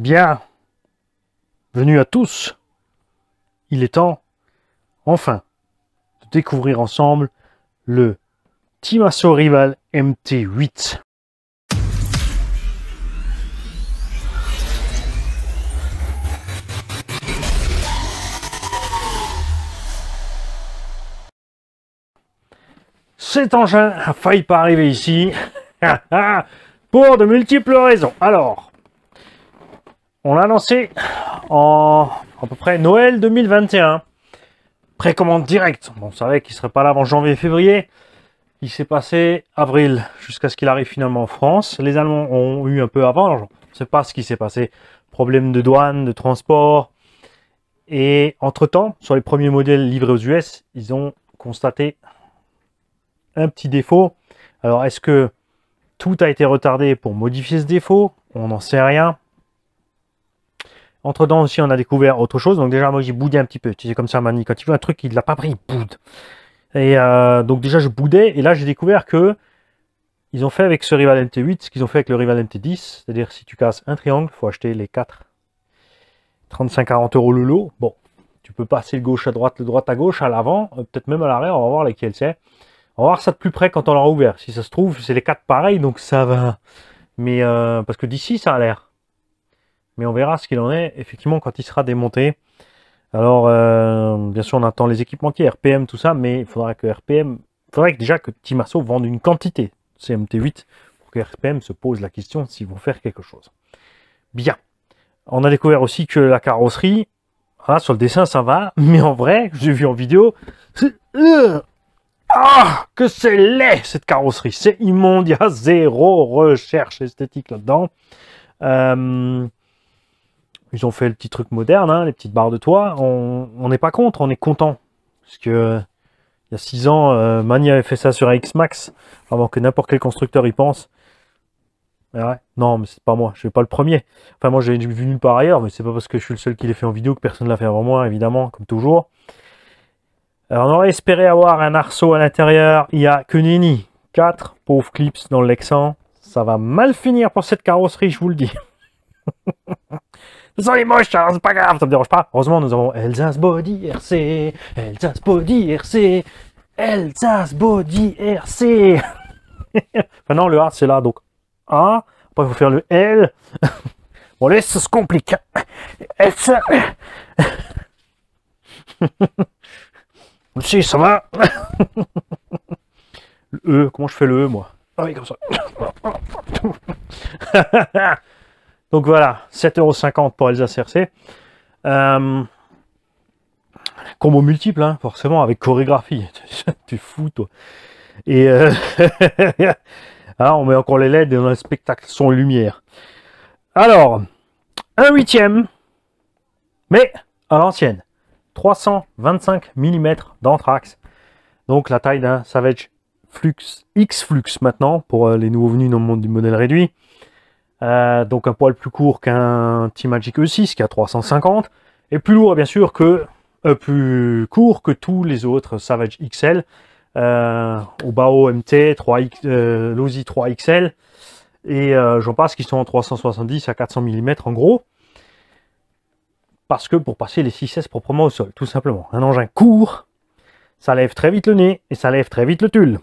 Bien, venu à tous, il est temps, enfin, de découvrir ensemble le Timasso Rival MT8. Cet engin a failli pas arriver ici pour de multiples raisons. Alors, on l'a lancé en à peu près Noël 2021. Précommande directe. Bon, on savait qu'il serait pas là avant janvier-février. Il s'est passé avril jusqu'à ce qu'il arrive finalement en France. Les Allemands ont eu un peu avant. Alors, ne pas ce qui s'est passé. Problème de douane, de transport. Et entre-temps, sur les premiers modèles livrés aux US, ils ont constaté un petit défaut. Alors, est-ce que tout a été retardé pour modifier ce défaut On n'en sait rien. Entre temps aussi, on a découvert autre chose. Donc déjà, moi, j'ai boudé un petit peu. Tu sais, comme ça, Mani, quand il veut un truc, il ne l'a pas pris, il boude. Et euh, donc déjà, je boudais. Et là, j'ai découvert que ils ont fait avec ce rival MT8 ce qu'ils ont fait avec le rival MT10. C'est-à-dire, si tu casses un triangle, il faut acheter les 4. 35-40 euros le lot. Bon, tu peux passer le gauche à droite, le droite à gauche, à l'avant, euh, peut-être même à l'arrière. On va voir lesquels c'est. On va voir ça de plus près quand on l'aura ouvert. Si ça se trouve, c'est les 4 pareils, donc ça va. Mais euh, parce que d'ici, ça a l'air mais on verra ce qu'il en est, effectivement, quand il sera démonté. Alors, euh, bien sûr, on attend les équipements qui RPM, tout ça, mais il faudra que RPM... Il faudrait déjà que Timasso vende une quantité CMT8 pour que RPM se pose la question s'ils vont faire quelque chose. Bien. On a découvert aussi que la carrosserie, ah, sur le dessin, ça va, mais en vrai, j'ai vu en vidéo, euh, ah, que c'est laid cette carrosserie, c'est immonde, il y a zéro recherche esthétique là-dedans. Euh, ils ont fait le petit truc moderne, hein, les petites barres de toit. On n'est pas contre, on est content. Parce que il y a 6 ans, euh, Mani avait fait ça sur X-Max, avant que n'importe quel constructeur y pense. Ah non, mais c'est pas moi, je suis pas le premier. Enfin, moi, j'ai vu nulle part ailleurs, mais c'est pas parce que je suis le seul qui l'ai fait en vidéo que personne ne l'a fait avant moi, évidemment, comme toujours. Alors, on aurait espéré avoir un arceau à l'intérieur, il n'y a que Nini. 4 pauvres clips dans le Lexan. Ça va mal finir pour cette carrosserie, je vous le dis. ce sont les moches, hein, c'est pas grave, ça me dérange pas. Heureusement, nous avons Elsa's Body RC, Elsa's Body RC, Elsa's Body RC. enfin non, le A, c'est là, donc A. Après, il faut faire le L. bon, laisse, ça se complique. Elsa. si, ça va. le E, comment je fais le E, moi Ah oui, comme ça. Donc voilà, 7,50€ pour Elsa RC. Euh, combo multiple, hein, forcément, avec chorégraphie. tu fou, toi. Et euh, ah, on met encore les LED et on un spectacle son lumière. Alors, un huitième, mais à l'ancienne. 325 mm d'anthrax. Donc la taille d'un Savage Flux X Flux maintenant pour euh, les nouveaux venus dans le monde du modèle réduit. Euh, donc un poil plus court qu'un T-Magic E6 qui a 350, et plus lourd bien sûr que euh, plus court que tous les autres Savage XL, euh, Obao MT, 3 3XL, et euh, j'en passe qui sont en 370 à 400 mm en gros, parce que pour passer les 6S proprement au sol, tout simplement. Un engin court, ça lève très vite le nez et ça lève très vite le tulle.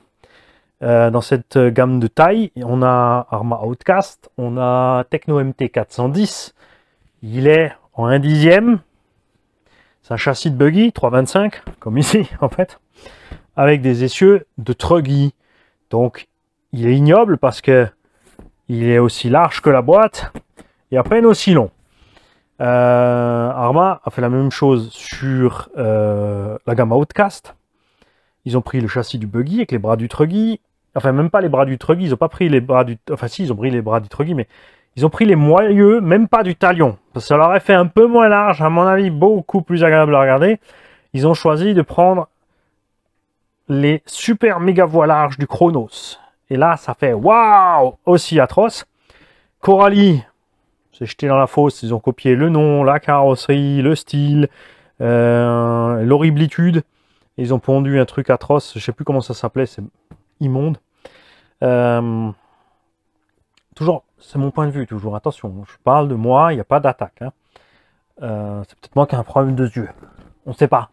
Euh, dans cette euh, gamme de taille, on a Arma Outcast, on a Techno MT 410. Il est en 1 dixième. C'est un châssis de buggy, 325, comme ici en fait, avec des essieux de truggy. Donc il est ignoble parce que il est aussi large que la boîte et à peine aussi long. Euh, Arma a fait la même chose sur la gamme Outcast. Ils ont pris le châssis du buggy avec les bras du truggy enfin même pas les bras du Truggy, ils ont pas pris les bras du, enfin si, ils ont pris les bras du Truggy, mais ils ont pris les moyeux, même pas du talion. ça leur a fait un peu moins large, à mon avis, beaucoup plus agréable à regarder. Ils ont choisi de prendre les super méga voies larges du Chronos. Et là, ça fait waouh, aussi atroce. Coralie, c'est jeté dans la fosse, ils ont copié le nom, la carrosserie, le style, euh, l'horriblitude. Ils ont pondu un truc atroce, je ne sais plus comment ça s'appelait, c'est immonde. Euh, toujours, c'est mon point de vue, toujours, attention, je parle de moi, il n'y a pas d'attaque. Hein. Euh, c'est peut-être moi qui ai un problème de yeux, on ne sait pas.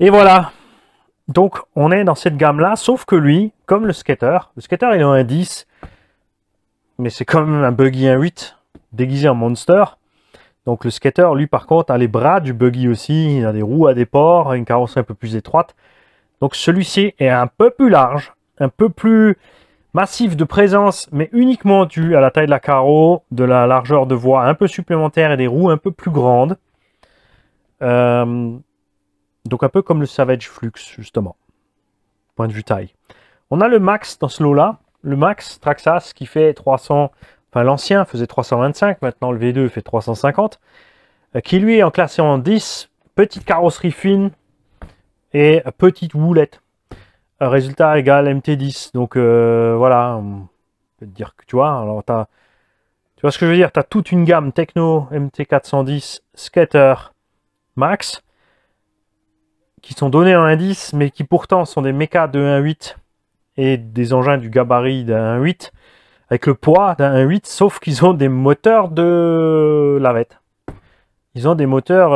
Et voilà, donc on est dans cette gamme-là, sauf que lui, comme le skater, le skater il est un 10, mais c'est comme un buggy 1.8 déguisé en monster. Donc le skater, lui par contre, a les bras du buggy aussi, il a des roues à des ports, une carrosserie un peu plus étroite. Donc celui-ci est un peu plus large, un peu plus massif de présence, mais uniquement dû à la taille de la carreau, de la largeur de voie un peu supplémentaire et des roues un peu plus grandes. Euh, donc un peu comme le Savage Flux, justement, point de vue taille. On a le Max dans ce lot-là, le Max Traxas qui fait 300, enfin l'ancien faisait 325, maintenant le V2 fait 350, euh, qui lui est en classé en 10, petite carrosserie fine et petite houlette résultat égal MT10. Donc euh, voilà, on peut dire que tu vois, alors as, tu vois ce que je veux dire, tu as toute une gamme techno MT410, Skater, Max, qui sont donnés en indice, mais qui pourtant sont des mécas de 1.8 et des engins du gabarit d'un 1.8, avec le poids d'un 1.8, sauf qu'ils ont des moteurs de lavette. Ils ont des moteurs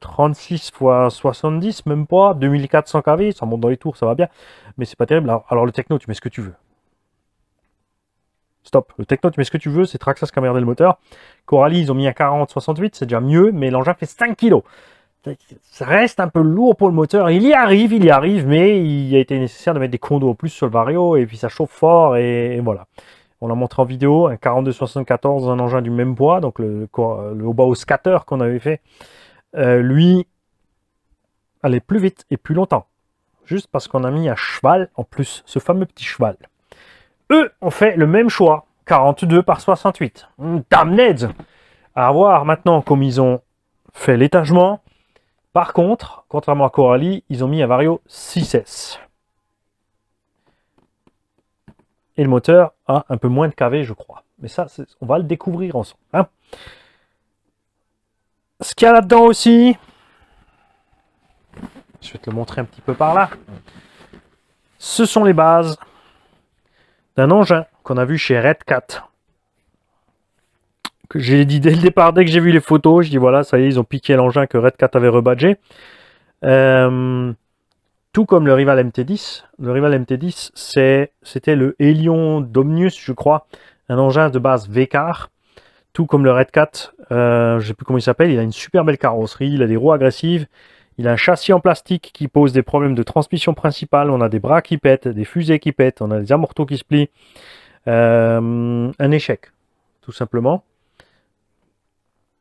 36 x 70, même pas, 2400 kV, ça monte dans les tours, ça va bien, mais c'est pas terrible. Alors, le techno, tu mets ce que tu veux. Stop, le techno, tu mets ce que tu veux, c'est Traxxas qui a merdé le moteur. Coralie, ils ont mis un 40-68, c'est déjà mieux, mais l'engin fait 5 kg. Ça reste un peu lourd pour le moteur, il y arrive, il y arrive, mais il a été nécessaire de mettre des condos en plus sur le Vario, et puis ça chauffe fort, et voilà. On l'a montré en vidéo, un 42-74, un engin du même bois, donc le, le Obao Scatter qu'on avait fait, euh, lui, allait plus vite et plus longtemps. Juste parce qu'on a mis un cheval en plus, ce fameux petit cheval. Eux ont fait le même choix, 42 par 68. Damned À voir maintenant comme ils ont fait l'étagement. Par contre, contrairement à Coralie, ils ont mis un Vario 6S et le moteur a un peu moins de KV, je crois. Mais ça, on va le découvrir ensemble. Hein. Ce qu'il y a là-dedans aussi, je vais te le montrer un petit peu par là, ce sont les bases d'un engin qu'on a vu chez Redcat. Que j'ai dit dès le départ, dès que j'ai vu les photos, je dis voilà, ça y est, ils ont piqué l'engin que Redcat avait rebadgé. Euh, tout comme le rival MT-10. Le rival MT-10, c'était le Helion Domnius, je crois, un engin de base Vcar. Tout comme le Red Cat, euh, je ne sais plus comment il s'appelle, il a une super belle carrosserie, il a des roues agressives, il a un châssis en plastique qui pose des problèmes de transmission principale, on a des bras qui pètent, des fusées qui pètent, on a des amorteaux qui se plient. Euh, un échec, tout simplement.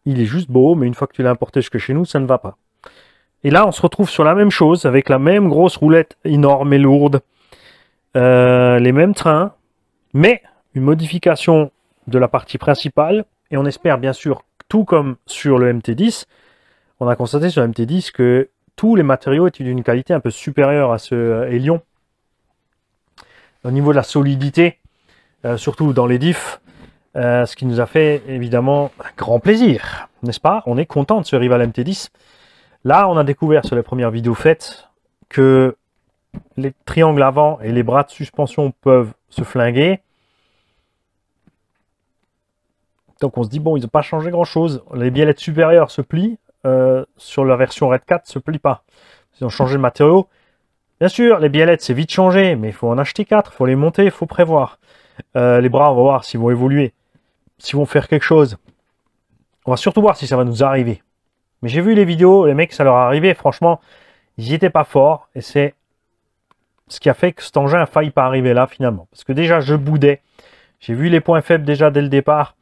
Il est juste beau, mais une fois que tu l'as importé jusque chez nous, ça ne va pas. Et là, on se retrouve sur la même chose, avec la même grosse roulette énorme et lourde, euh, les mêmes trains, mais une modification de la partie principale, et on espère bien sûr, tout comme sur le MT-10, on a constaté sur le MT-10 que tous les matériaux étaient d'une qualité un peu supérieure à ce euh, Helion. Au niveau de la solidité, euh, surtout dans les diffs, ce qui nous a fait évidemment un grand plaisir, n'est-ce pas On est content de ce rival MT-10. Là, on a découvert sur les premières vidéos faites que les triangles avant et les bras de suspension peuvent se flinguer. Donc on se dit, bon, ils n'ont pas changé grand-chose. Les biellettes supérieures se plient, euh, sur la version Red 4 se plient pas. Ils ont changé de matériau. Bien sûr, les biellettes, c'est vite changé, mais il faut en acheter 4, il faut les monter, il faut prévoir. Euh, les bras, on va voir s'ils vont évoluer, s'ils vont faire quelque chose. On va surtout voir si ça va nous arriver. Mais j'ai vu les vidéos, les mecs, ça leur est arrivé. Franchement, ils n'y étaient pas forts. Et c'est ce qui a fait que cet engin a failli pas arriver là, finalement. Parce que déjà, je boudais. J'ai vu les points faibles déjà dès le départ.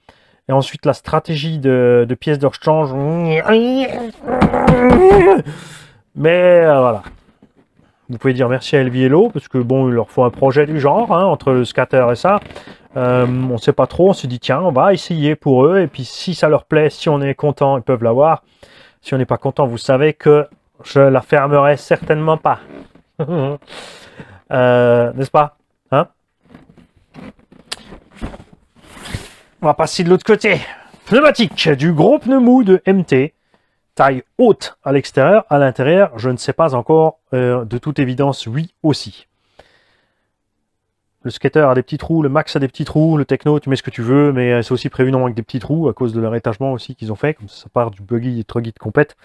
Et ensuite, la stratégie de, pièces de rechange. Mais euh, voilà. Vous pouvez dire merci à Elviello, parce que bon, il leur faut un projet du genre, hein, entre le scatter et ça. Euh, on ne sait pas trop, on se dit tiens, on va essayer pour eux, et puis si ça leur plaît, si on est content, ils peuvent l'avoir. Si on n'est pas content, vous savez que je la fermerai certainement pas. Euh, n'est-ce pas hein On va passer de l'autre côté. Pneumatique du gros pneumou de MT. Taille haute à l'extérieur, à l'intérieur, je ne sais pas encore, euh, de toute évidence, oui aussi. Le skater a des petits trous, le max a des petits trous, le techno, tu mets ce que tu veux, mais euh, c'est aussi prévu non avec des petits trous à cause de leur étagement aussi qu'ils ont fait, comme ça part du buggy et truggy de compète.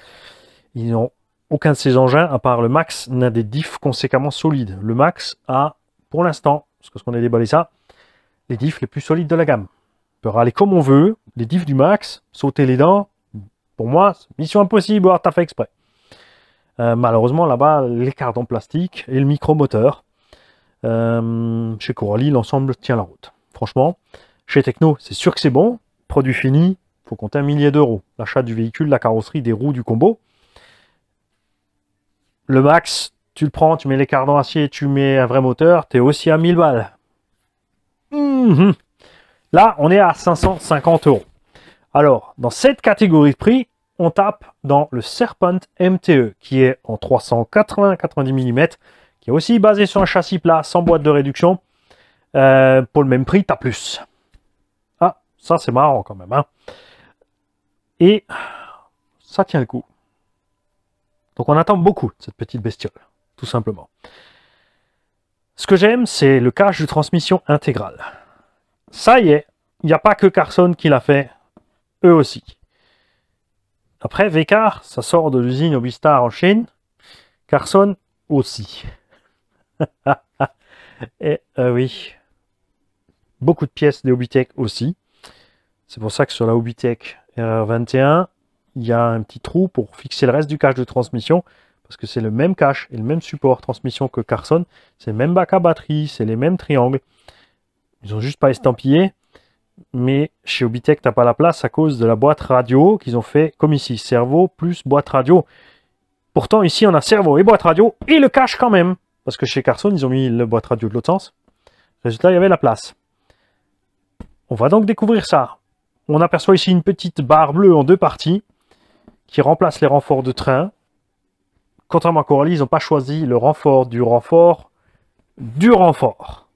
Ils n'ont aucun de ces engins, à part le max, n'a des diffs conséquemment solides. Le max a, pour l'instant, parce qu'on a déballé ça, les diffs les plus solides de la gamme. On peut aller comme on veut, les diffs du max, sauter les dents, pour moi, mission impossible, alors t'as fait exprès. Euh, malheureusement, là-bas, les cartes en plastique et le micro-moteur euh, chez Coralie, l'ensemble tient la route. Franchement, chez Techno, c'est sûr que c'est bon. Produit fini, faut compter un millier d'euros. L'achat du véhicule, la carrosserie, des roues, du combo. Le max, tu le prends, tu mets les cardans acier, tu mets un vrai moteur, tu es aussi à 1000 balles. Mhm. Là, on est à 550 euros. Alors, dans cette catégorie de prix, on tape dans le Serpent MTE, qui est en 380-90 mm, qui est aussi basé sur un châssis plat sans boîte de réduction. Euh, pour le même prix, t'as plus. Ah, ça c'est marrant quand même. Hein. Et ça tient le coup. Donc on attend beaucoup cette petite bestiole, tout simplement. Ce que j'aime, c'est le cache de transmission intégrale. Ça y est, il n'y a pas que Carson qui l'a fait, eux aussi. Après, Vekar, ça sort de l'usine Obistar en Chine. Carson aussi. Et euh, oui, beaucoup de pièces des Obitech aussi. C'est pour ça que sur la Obitech RR21, il y a un petit trou pour fixer le reste du cache de transmission, parce que c'est le même cache et le même support transmission que Carson, c'est le même bac à batterie, c'est les mêmes triangles. Ils ont juste pas estampillé, mais chez Obitech, t'as pas la place à cause de la boîte radio qu'ils ont fait comme ici, cerveau plus boîte radio. Pourtant, ici, on a cerveau et boîte radio et le cache quand même. Parce que chez Carson, ils ont mis la boîte radio de l'autre sens. Résultat, il y avait la place. On va donc découvrir ça. On aperçoit ici une petite barre bleue en deux parties qui remplace les renforts de train. Contrairement à Coralie, ils n'ont pas choisi le renfort du renfort du renfort.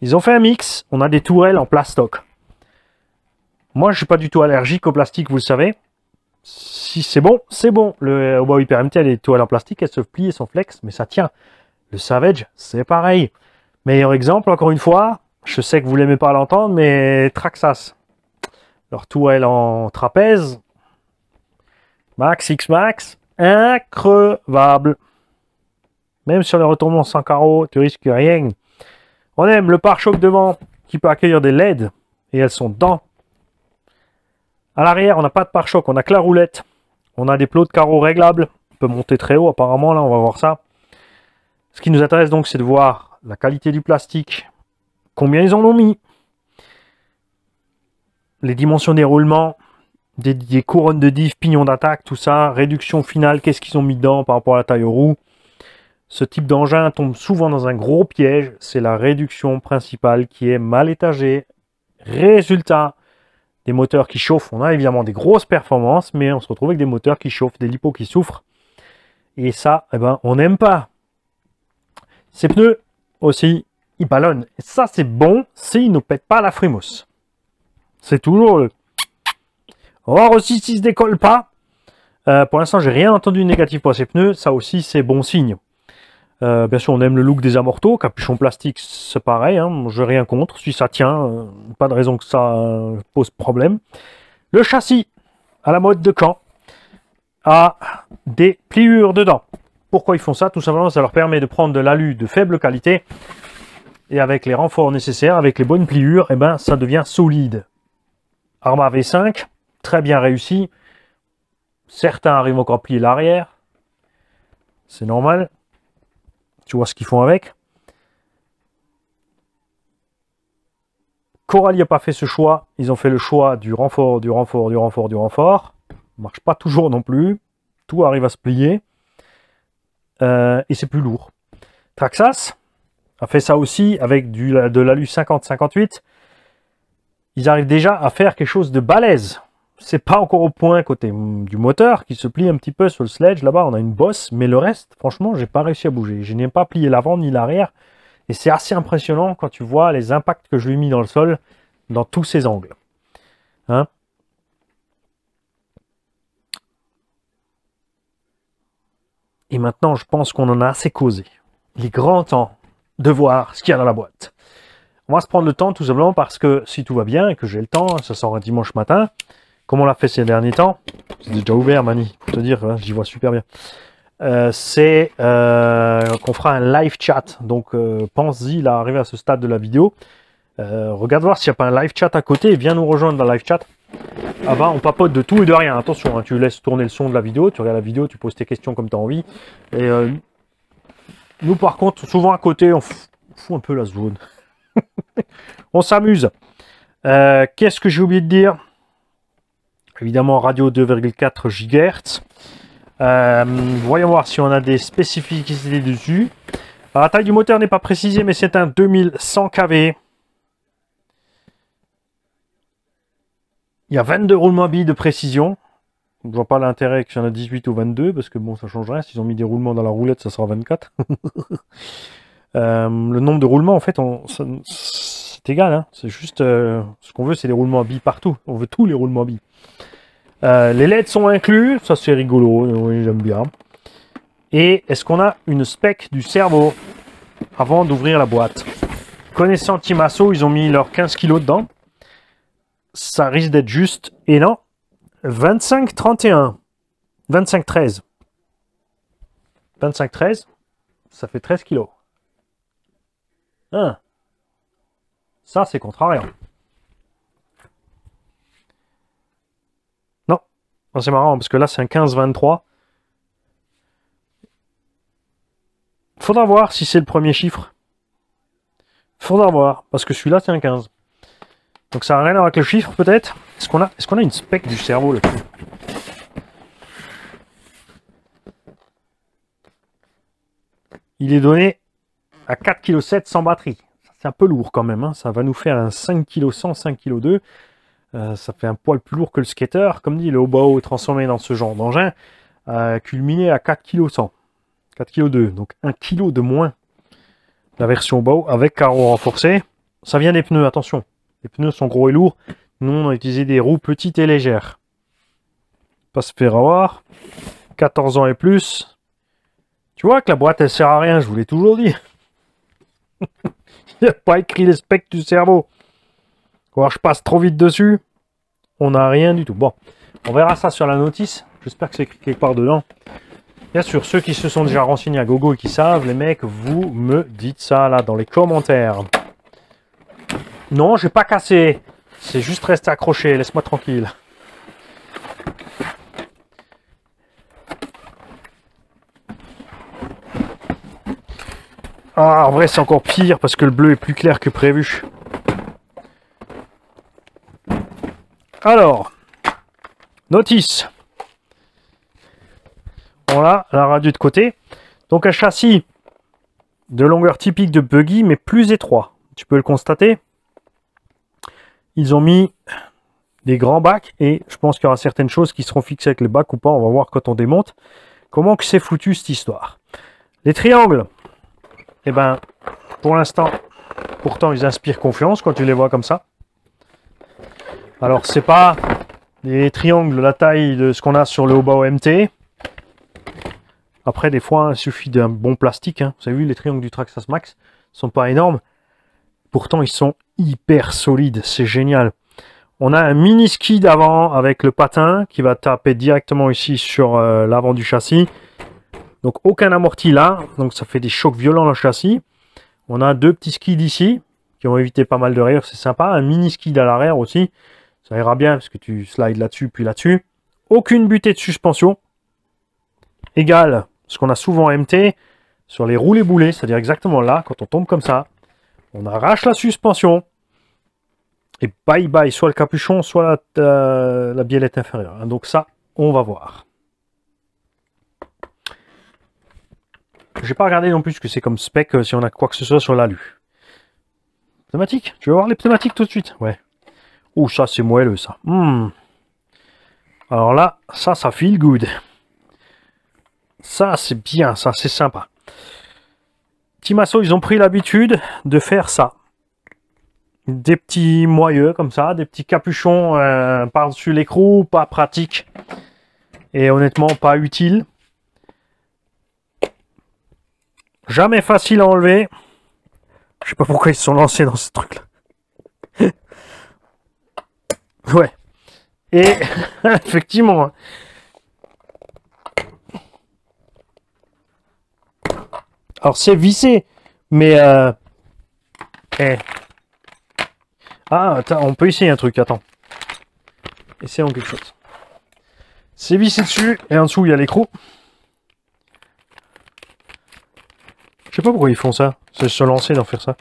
Ils ont fait un mix. On a des tourelles en plastoc. Moi, je ne suis pas du tout allergique au plastique, vous le savez. Si c'est bon, c'est bon. Le Oba Hyper MT, elle est toile en plastique, elle se plie et son flex, mais ça tient. Le Savage, c'est pareil. Meilleur exemple, encore une fois, je sais que vous l'aimez pas l'entendre, mais Traxas. Leur toile en trapèze, Max X Max, increvable. Même sur les retournements sans carreau, tu risques rien. On aime le pare-choc devant qui peut accueillir des LED et elles sont dans à l'arrière, on n'a pas de pare-choc, on a que la roulette. On a des plots de carreaux réglables. On peut monter très haut apparemment, là, on va voir ça. Ce qui nous intéresse donc, c'est de voir la qualité du plastique, combien ils en ont mis, les dimensions des roulements, des, couronnes de diff, pignons d'attaque, tout ça, réduction finale, qu'est-ce qu'ils ont mis dedans par rapport à la taille aux roues. Ce type d'engin tombe souvent dans un gros piège, c'est la réduction principale qui est mal étagée. Résultat, des moteurs qui chauffent, on a évidemment des grosses performances, mais on se retrouve avec des moteurs qui chauffent, des lipos qui souffrent. Et ça, eh ben, on n'aime pas. Ces pneus aussi, ils ballonnent. Et ça, c'est bon s'ils ne pètent pas la frimousse. C'est toujours le... Or aussi, s'ils ne se décollent pas, euh, pour l'instant, j'ai rien entendu de négatif pour ces pneus. Ça aussi, c'est bon signe. Euh, bien sûr, on aime le look des amortaux. Capuchon plastique, c'est pareil. je hein. je rien contre. Si ça tient, euh, pas de raison que ça euh, pose problème. Le châssis, à la mode de camp a des pliures dedans. Pourquoi ils font ça Tout simplement, ça leur permet de prendre de l'alu de faible qualité. Et avec les renforts nécessaires, avec les bonnes pliures, et eh ben, ça devient solide. Arma V5, très bien réussi. Certains arrivent encore à plier l'arrière. C'est normal. Tu vois ce qu'ils font avec Coralie n'a pas fait ce choix. Ils ont fait le choix du renfort, du renfort, du renfort, du renfort. Marche pas toujours non plus. Tout arrive à se plier. Euh, et c'est plus lourd. Traxas a fait ça aussi avec de l'alu 50-58. Ils arrivent déjà à faire quelque chose de balèze c'est pas encore au point côté du moteur qui se plie un petit peu sur le sledge. Là-bas, on a une bosse, mais le reste, franchement, j'ai pas réussi à bouger. Je n'ai pas plié l'avant ni l'arrière. Et c'est assez impressionnant quand tu vois les impacts que je lui ai mis dans le sol, dans tous ces angles. Hein? Et maintenant, je pense qu'on en a assez causé. Il est grand temps de voir ce qu'il y a dans la boîte. On va se prendre le temps tout simplement parce que si tout va bien et que j'ai le temps, ça sort un dimanche matin, comme on l'a fait ces derniers temps, c'est déjà ouvert Mani, pour te dire, hein, j'y vois super bien. Euh, c'est euh, qu'on fera un live chat. Donc euh, pense-y, là, arrivé à ce stade de la vidéo. regarde voir s'il n'y a pas un live chat à côté viens nous rejoindre dans le live chat. Ah bah on papote de tout et de rien. Attention, hein, tu laisses tourner le son de la vidéo, tu regardes la vidéo, tu poses tes questions comme tu as envie. Et nous par contre, souvent à côté, on fout un peu la zone. on s'amuse. Qu'est-ce que j'ai oublié de dire évidemment radio 2,4 GHz. Euh, voyons voir si on a des spécificités dessus. la taille du moteur n'est pas précisée, mais c'est un 2100 kV. Il y a 22 roulements billes de précision. Je vois pas l'intérêt que j'en a 18 ou 22, parce que bon, ça change rien. S'ils ont mis des roulements dans la roulette, ça sera 24. Euh, le nombre de roulements, en fait, on, c'est égal. Hein. C'est juste euh, ce qu'on veut, c'est des roulements à billes partout. On veut tous les roulements à billes. Euh, les LED sont inclus, ça c'est rigolo, j'aime bien. Et est-ce qu'on a une spec du cerveau avant d'ouvrir la boîte Connaissant Timasso, ils ont mis leurs 15 kilos dedans. Ça risque d'être juste. Et non, 25-31. 25-13. 25-13, ça fait 13 kilos. Hein. Ça, c'est contrariant. Non, non c'est marrant, parce que là, c'est un 15-23. Faudra voir si c'est le premier chiffre. Faudra voir, parce que celui-là, c'est un 15. Donc ça n'a rien à voir avec le chiffre, peut-être Est-ce qu'on a, a une spec du cerveau, là Il est donné à 4,7 kg sans batterie c'est un peu lourd quand même. Hein. Ça va nous faire un 5 kg 100, 5 kg 2. ça fait un poil plus lourd que le skater. Comme dit, le est transformé dans ce genre d'engin euh, culminé à 4 kg 100, 4 kg 2. Donc 1 kg de moins la version Obao avec carreau renforcé. Ça vient des pneus, attention. Les pneus sont gros et lourds. Nous, on a utilisé des roues petites et légères. Pas se faire avoir. 14 ans et plus. Tu vois que la boîte, elle sert à rien, je vous l'ai toujours dit. Il a pas écrit les specs du cerveau. Alors, je passe trop vite dessus. On n'a rien du tout. Bon, on verra ça sur la notice. J'espère que c'est écrit quelque part dedans. Bien sûr, ceux qui se sont déjà renseignés à gogo et qui savent, les mecs, vous me dites ça là dans les commentaires. Non, j'ai pas cassé. C'est juste resté accroché. Laisse-moi tranquille. Ah, en vrai, c'est encore pire parce que le bleu est plus clair que prévu. Alors, notice. Voilà, la radio de côté. Donc un châssis de longueur typique de buggy, mais plus étroit. Tu peux le constater. Ils ont mis des grands bacs et je pense qu'il y aura certaines choses qui seront fixées avec les bacs ou pas. On va voir quand on démonte. Comment que c'est foutu cette histoire. Les triangles. Eh ben, pour l'instant, pourtant, ils inspirent confiance quand tu les vois comme ça. Alors, c'est pas des triangles, la taille de ce qu'on a sur le Obao MT. Après, des fois, il suffit d'un bon plastique. Hein. Vous avez vu, les triangles du Traxas Max sont pas énormes. Pourtant, ils sont hyper solides. C'est génial. On a un mini ski d'avant avec le patin qui va taper directement ici sur euh, l'avant du châssis. Donc aucun amorti là, donc ça fait des chocs violents dans le châssis. On a deux petits skids ici, qui ont évité pas mal de rire c'est sympa. Un mini skid à l'arrière aussi, ça ira bien, parce que tu slides là-dessus, puis là-dessus. Aucune butée de suspension, égale ce qu'on a souvent MT sur les roulés boulets, c'est-à-dire exactement là, quand on tombe comme ça, on arrache la suspension, et bye bye, soit le capuchon, soit la, euh, la biellette inférieure. Donc ça, on va voir. J'ai pas regardé non plus ce que c'est comme spec, euh, si on a quoi que ce soit sur l'alu. Pneumatique Tu veux voir les pneumatiques tout de suite Ouais. Ouh, ça c'est moelleux ça. Hmm. Alors là, ça, ça feel good. Ça, c'est bien, ça, c'est sympa. Timasso, ils ont pris l'habitude de faire ça. Des petits moyeux comme ça, des petits capuchons euh, par-dessus l'écrou, pas pratique et honnêtement pas utile. Jamais facile à enlever. Je sais pas pourquoi ils se sont lancés dans ce truc-là. ouais. Et effectivement. Hein. Alors c'est vissé, mais... Euh... Eh. Ah, on peut essayer un truc, attends. Essayons quelque chose. C'est vissé dessus, et en dessous il y a l'écrou. Je sais pas pourquoi ils font ça. C'est se lancer dans faire ça.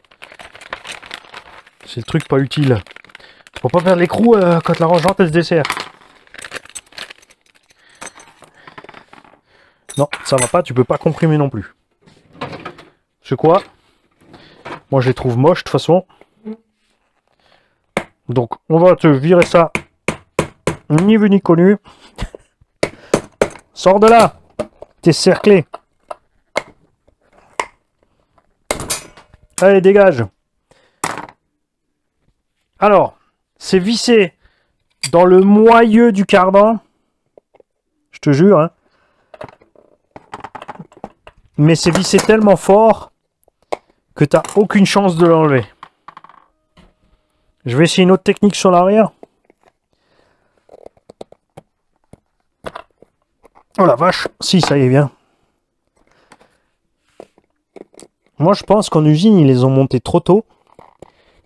C'est le truc pas utile. Pour pas faire l'écrou euh, quand la rangeante elle se dessert. Non, ça va pas, tu peux pas comprimer non plus. C'est quoi Moi je les trouve moches de toute façon. Donc on va te virer ça. Ni vu ni connu. Sors de là T'es cerclé Allez, dégage. Alors, c'est vissé dans le moyeu du cardan. Je te jure. Hein. Mais c'est vissé tellement fort que tu n'as aucune chance de l'enlever. Je vais essayer une autre technique sur l'arrière. Oh la vache, si ça y est bien. Moi, je pense qu'en usine, ils les ont montés trop tôt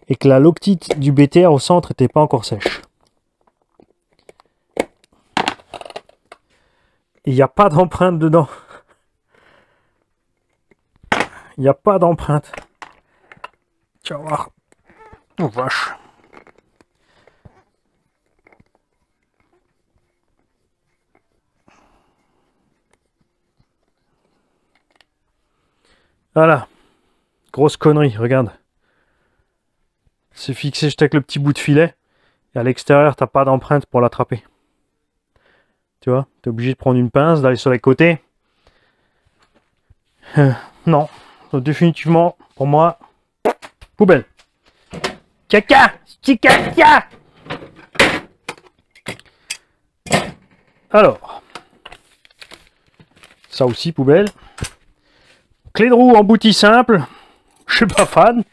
et que la loctite du BTR au centre n'était pas encore sèche. Il n'y a pas d'empreinte dedans. Il n'y a pas d'empreinte. Tiens, voir. Oh vache. Voilà. Grosse connerie, regarde. C'est fixé juste avec le petit bout de filet. Et à l'extérieur, t'as pas d'empreinte pour l'attraper. Tu vois, t'es obligé de prendre une pince, d'aller sur les côtés. Euh, non, définitivement, pour moi, poubelle. Caca Caca Alors, ça aussi, poubelle. Clé de roue en boutique simple, je suis pas fan.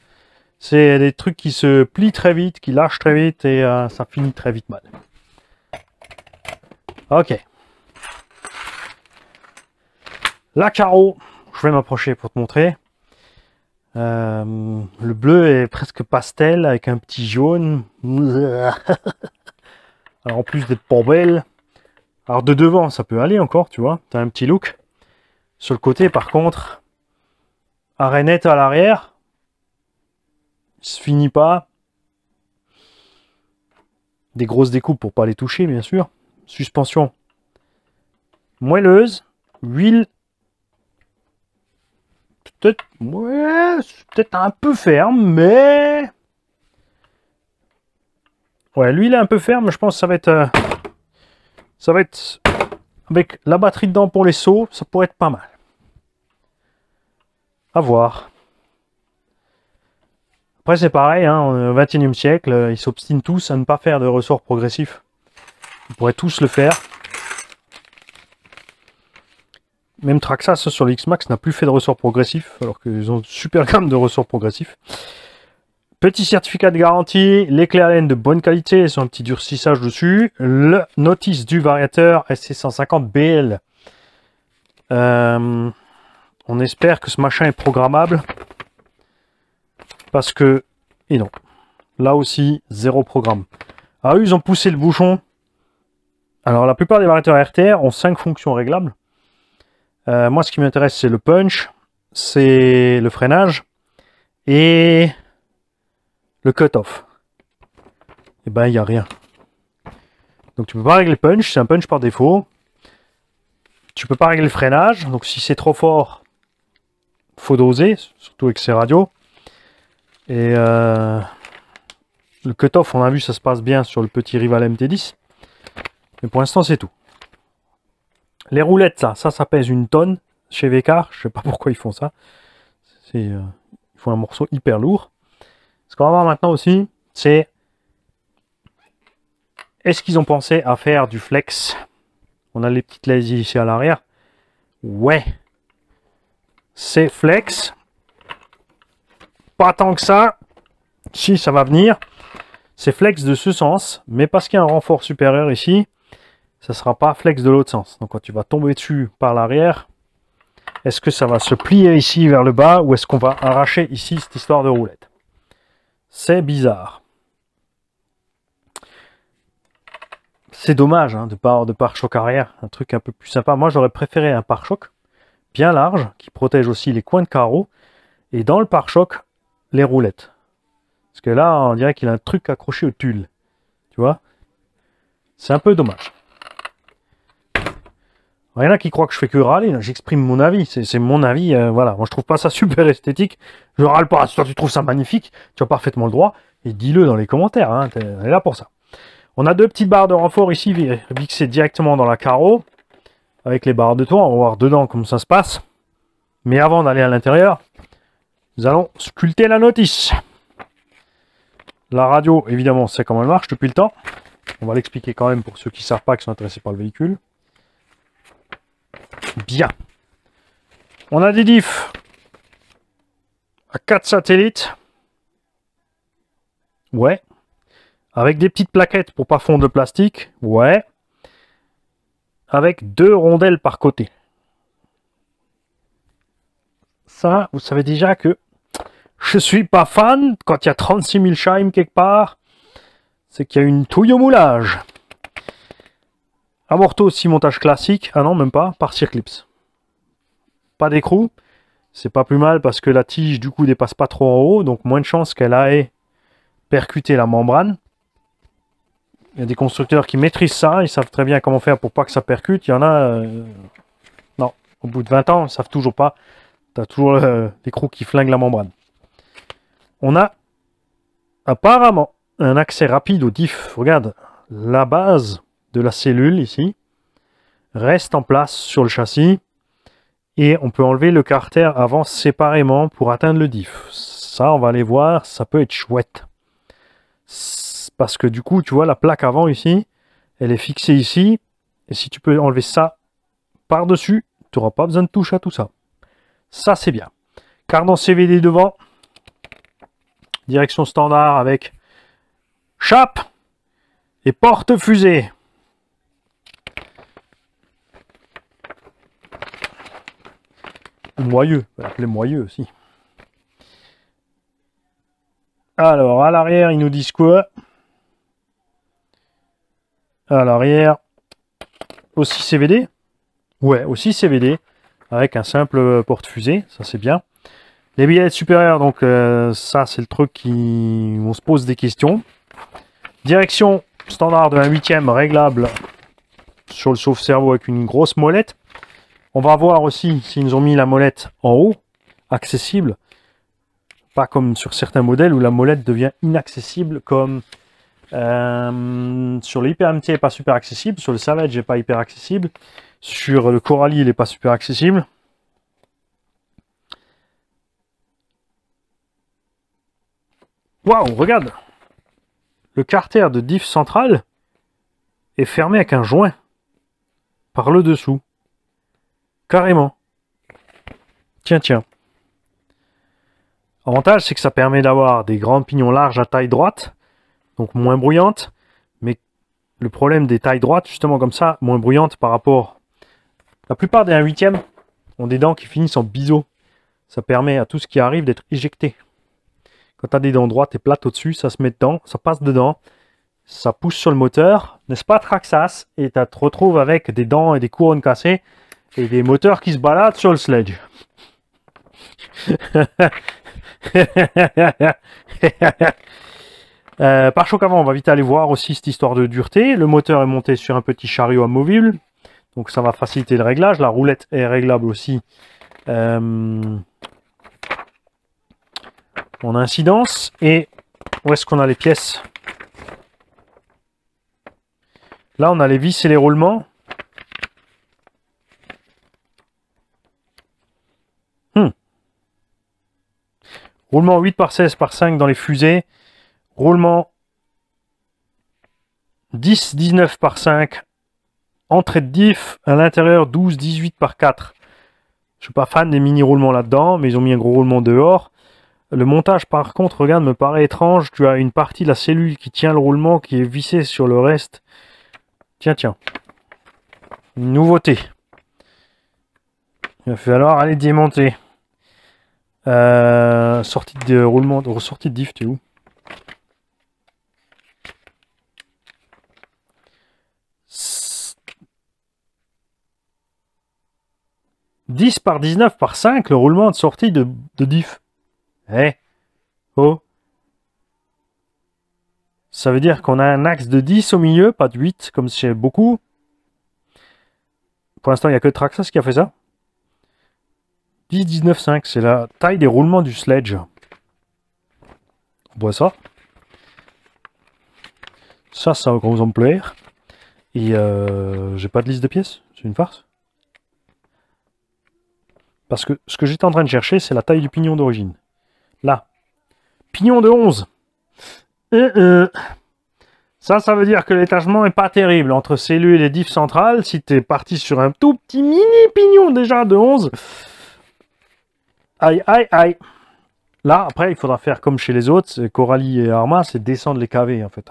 C'est des trucs qui se plient très vite, qui lâchent très vite et euh, ça finit très vite mal. Ok. La carreau, je vais m'approcher pour te montrer. Euh, le bleu est presque pastel avec un petit jaune. Alors en plus d'être pas belle. Alors de devant, ça peut aller encore, tu vois. T'as un petit look. Sur le côté, par contre, Arenette à l'arrière. Se finit pas. Des grosses découpes pour pas les toucher, bien sûr. Suspension. Moelleuse. Huile. Peut-être un peu ferme, mais... Ouais, l'huile est un peu ferme. Je pense que ça va être... Euh, ça va être... Avec la batterie dedans pour les sauts, ça pourrait être pas mal voir. Après, c'est pareil, hein, 21 XXIe siècle, euh, ils s'obstinent tous à ne pas faire de ressort progressif. On pourrait tous le faire. Même Traxas sur le X-Max n'a plus fait de ressort progressif, alors qu'ils ont super gamme de ressorts progressifs. Petit certificat de garantie, l'éclair laine de bonne qualité, ils un petit durcissage dessus. Le notice du variateur SC150BL. On espère que ce machin est programmable. Parce que... Et non. Là aussi, zéro programme. Ah, eux, ils ont poussé le bouchon. Alors, la plupart des variateurs RTR ont 5 fonctions réglables. Euh, moi, ce qui m'intéresse, c'est le punch, c'est le freinage et le cut-off. Et eh ben, il n'y a rien. Donc, tu peux pas régler punch, c'est un punch par défaut. Tu peux pas régler le freinage, donc si c'est trop fort, faut doser, surtout avec ces radios. Et euh, le cutoff, on a vu, ça se passe bien sur le petit rival MT10. Mais pour l'instant, c'est tout. Les roulettes, ça, ça, ça pèse une tonne chez Vekar. Je sais pas pourquoi ils font ça. C'est, euh, ils font un morceau hyper lourd. Ce qu'on va voir maintenant aussi, c'est est-ce qu'ils ont pensé à faire du flex On a les petites lazy ici à l'arrière. Ouais, c'est flex. Pas tant que ça. Si, ça va venir. C'est flex de ce sens, mais parce qu'il y a un renfort supérieur ici, ça ne sera pas flex de l'autre sens. Donc quand tu vas tomber dessus par l'arrière, est-ce que ça va se plier ici vers le bas ou est-ce qu'on va arracher ici cette histoire de roulette C'est bizarre. C'est dommage hein, de ne pas avoir de pare-choc arrière, un truc un peu plus sympa. Moi j'aurais préféré un pare-choc, bien large qui protège aussi les coins de carreau et dans le pare-choc, les roulettes. Parce que là, on dirait qu'il a un truc accroché au tulle. Tu vois C'est un peu dommage. Il y en a qui croient que je fais que râler, j'exprime mon avis, c'est mon avis, euh, voilà. Moi je trouve pas ça super esthétique, je râle pas, si toi tu trouves ça magnifique, tu as parfaitement le droit, et dis-le dans les commentaires, hein. on est là pour ça. On a deux petites barres de renfort ici, fixées directement dans la carreau, avec les barres de toit. On va voir dedans comment ça se passe. Mais avant d'aller à l'intérieur, nous allons sculpter la notice. La radio, évidemment, c'est sait comment elle marche depuis le temps. On va l'expliquer quand même pour ceux qui ne savent pas, qui sont intéressés par le véhicule. Bien. On a des diffs à 4 satellites. Ouais. Avec des petites plaquettes pour pas fondre le plastique. Ouais avec deux rondelles par côté. Ça, vous savez déjà que je suis pas fan quand il y a 36 000 shimes quelque part. C'est qu'il y a une touille au moulage. Amorto aussi montage classique. Ah non, même pas, par circlips. Pas d'écrou. C'est pas plus mal parce que la tige du coup dépasse pas trop en haut, donc moins de chance qu'elle ait percuté la membrane. Il y a des constructeurs qui maîtrisent ça, ils savent très bien comment faire pour pas que ça percute. Il y en a, euh, non, au bout de 20 ans, ils savent toujours pas. Tu as toujours des crocs qui flingue la membrane. On a apparemment un accès rapide au diff. Regarde, la base de la cellule ici reste en place sur le châssis et on peut enlever le carter avant séparément pour atteindre le diff. Ça, on va aller voir, ça peut être chouette. Parce que du coup, tu vois, la plaque avant ici, elle est fixée ici. Et si tu peux enlever ça par-dessus, tu n'auras pas besoin de toucher à tout ça. Ça, c'est bien. Cardan CVD devant. Direction standard avec chape et porte-fusée. Moyeux, on va l'appeler moyeux aussi. Alors, à l'arrière, ils nous disent quoi à l'arrière, aussi CVD. Ouais, aussi CVD, avec un simple porte-fusée, ça c'est bien. Les billets supérieures, donc euh, ça c'est le truc qui... on se pose des questions. Direction standard de 1 huitième réglable sur le sauve cerveau avec une grosse molette. On va voir aussi s'ils nous ont mis la molette en haut, accessible. Pas comme sur certains modèles où la molette devient inaccessible comme euh, sur le hyper il n'est pas super accessible. Sur le Savage, il pas hyper accessible. Sur le Coralie, il est pas super accessible. Waouh, regarde Le carter de diff central est fermé avec un joint par le dessous. Carrément. Tiens, tiens. Avantage, c'est que ça permet d'avoir des grands pignons larges à taille droite donc moins bruyante. Mais le problème des tailles droites, justement comme ça, moins bruyante par rapport... La plupart des 1 8 e ont des dents qui finissent en biseau. Ça permet à tout ce qui arrive d'être éjecté. Quand tu as des dents droites et plates au-dessus, ça se met dedans, ça passe dedans, ça pousse sur le moteur, n'est-ce pas Traxas Et tu te retrouves avec des dents et des couronnes cassées et des moteurs qui se baladent sur le sledge. Euh, par choc avant, on va vite aller voir aussi cette histoire de dureté. Le moteur est monté sur un petit chariot amovible, donc ça va faciliter le réglage. La roulette est réglable aussi en euh, incidence. Et où est-ce qu'on a les pièces Là, on a les vis et les roulements. Hmm. Roulement 8 par 16 par 5 dans les fusées. Roulement 10, 19 par 5. Entrée de diff à l'intérieur 12, 18 par 4. Je ne suis pas fan des mini roulements là-dedans, mais ils ont mis un gros roulement dehors. Le montage, par contre, regarde, me paraît étrange. Tu as une partie de la cellule qui tient le roulement, qui est vissée sur le reste. Tiens, tiens. nouveauté. Il va falloir aller démonter. Euh, sortie de roulement, tu de diff, où 10 par 19 par 5, le roulement de sortie de, diff. Eh Oh Ça veut dire qu'on a un axe de 10 au milieu, pas de 8, comme chez beaucoup. Pour l'instant, il n'y a que Traxas qui a fait ça. 10, 19, 5, c'est la taille des roulements du sledge. On voit ça. Ça, ça va vous en plaire. Et euh, j'ai pas de liste de pièces, c'est une farce. Parce que ce que j'étais en train de chercher, c'est la taille du pignon d'origine. Là. Pignon de 11. Euh, euh. Ça, ça veut dire que l'étagement n'est pas terrible. Entre cellules et les diffs centrales, si tu es parti sur un tout petit mini pignon déjà de 11. Aïe, aïe, aïe. Là, après, il faudra faire comme chez les autres, Coralie et Arma, c'est descendre les cavés, en fait.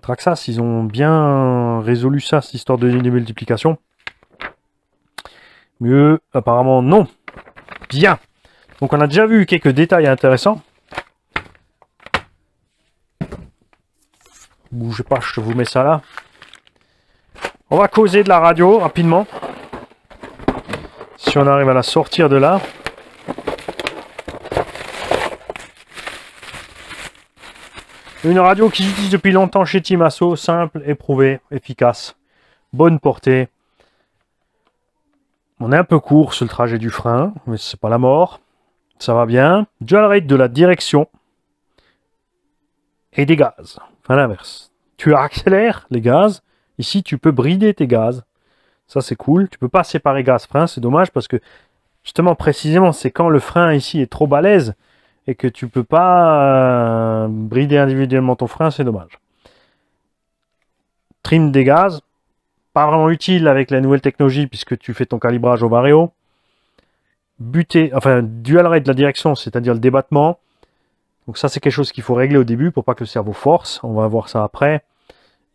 Traxas, ils ont bien résolu ça, cette histoire de multiplication. Mieux, apparemment non. Bien. Donc on a déjà vu quelques détails intéressants. Bougez pas, je vous mets ça là. On va causer de la radio rapidement. Si on arrive à la sortir de là. Une radio qui utilisent depuis longtemps chez Timasso, simple, éprouvée, efficace, bonne portée, on est un peu court sur le trajet du frein, mais c'est pas la mort. Ça va bien. Dual rate de la direction et des gaz. Enfin l'inverse. Tu accélères les gaz. Ici, tu peux brider tes gaz. Ça, c'est cool. Tu peux pas séparer gaz-frein. C'est dommage parce que, justement, précisément, c'est quand le frein ici est trop balèze et que tu peux pas euh, brider individuellement ton frein, c'est dommage. Trim des gaz, pas vraiment utile avec la nouvelle technologie puisque tu fais ton calibrage au vario. Buter, enfin, dual rate de la direction, c'est-à-dire le débattement. Donc ça, c'est quelque chose qu'il faut régler au début pour pas que le cerveau force. On va voir ça après.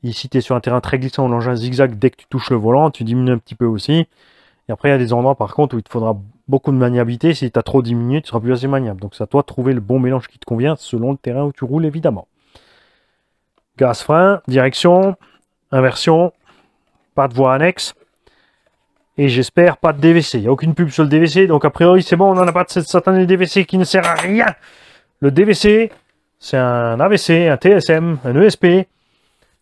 Ici, tu es sur un terrain très glissant, l'engin zigzag, dès que tu touches le volant, tu diminues un petit peu aussi. Et après, il y a des endroits, par contre, où il te faudra beaucoup de maniabilité. Si tu as trop diminué, tu seras plus assez maniable. Donc c'est à toi de trouver le bon mélange qui te convient selon le terrain où tu roules, évidemment. Gaz, frein, direction, inversion, pas de voie annexe. Et j'espère pas de DVC. Il n'y a aucune pub sur le DVC, donc a priori c'est bon, on n'en a pas de cette satanée DVC qui ne sert à rien. Le DVC, c'est un AVC, un TSM, un ESP,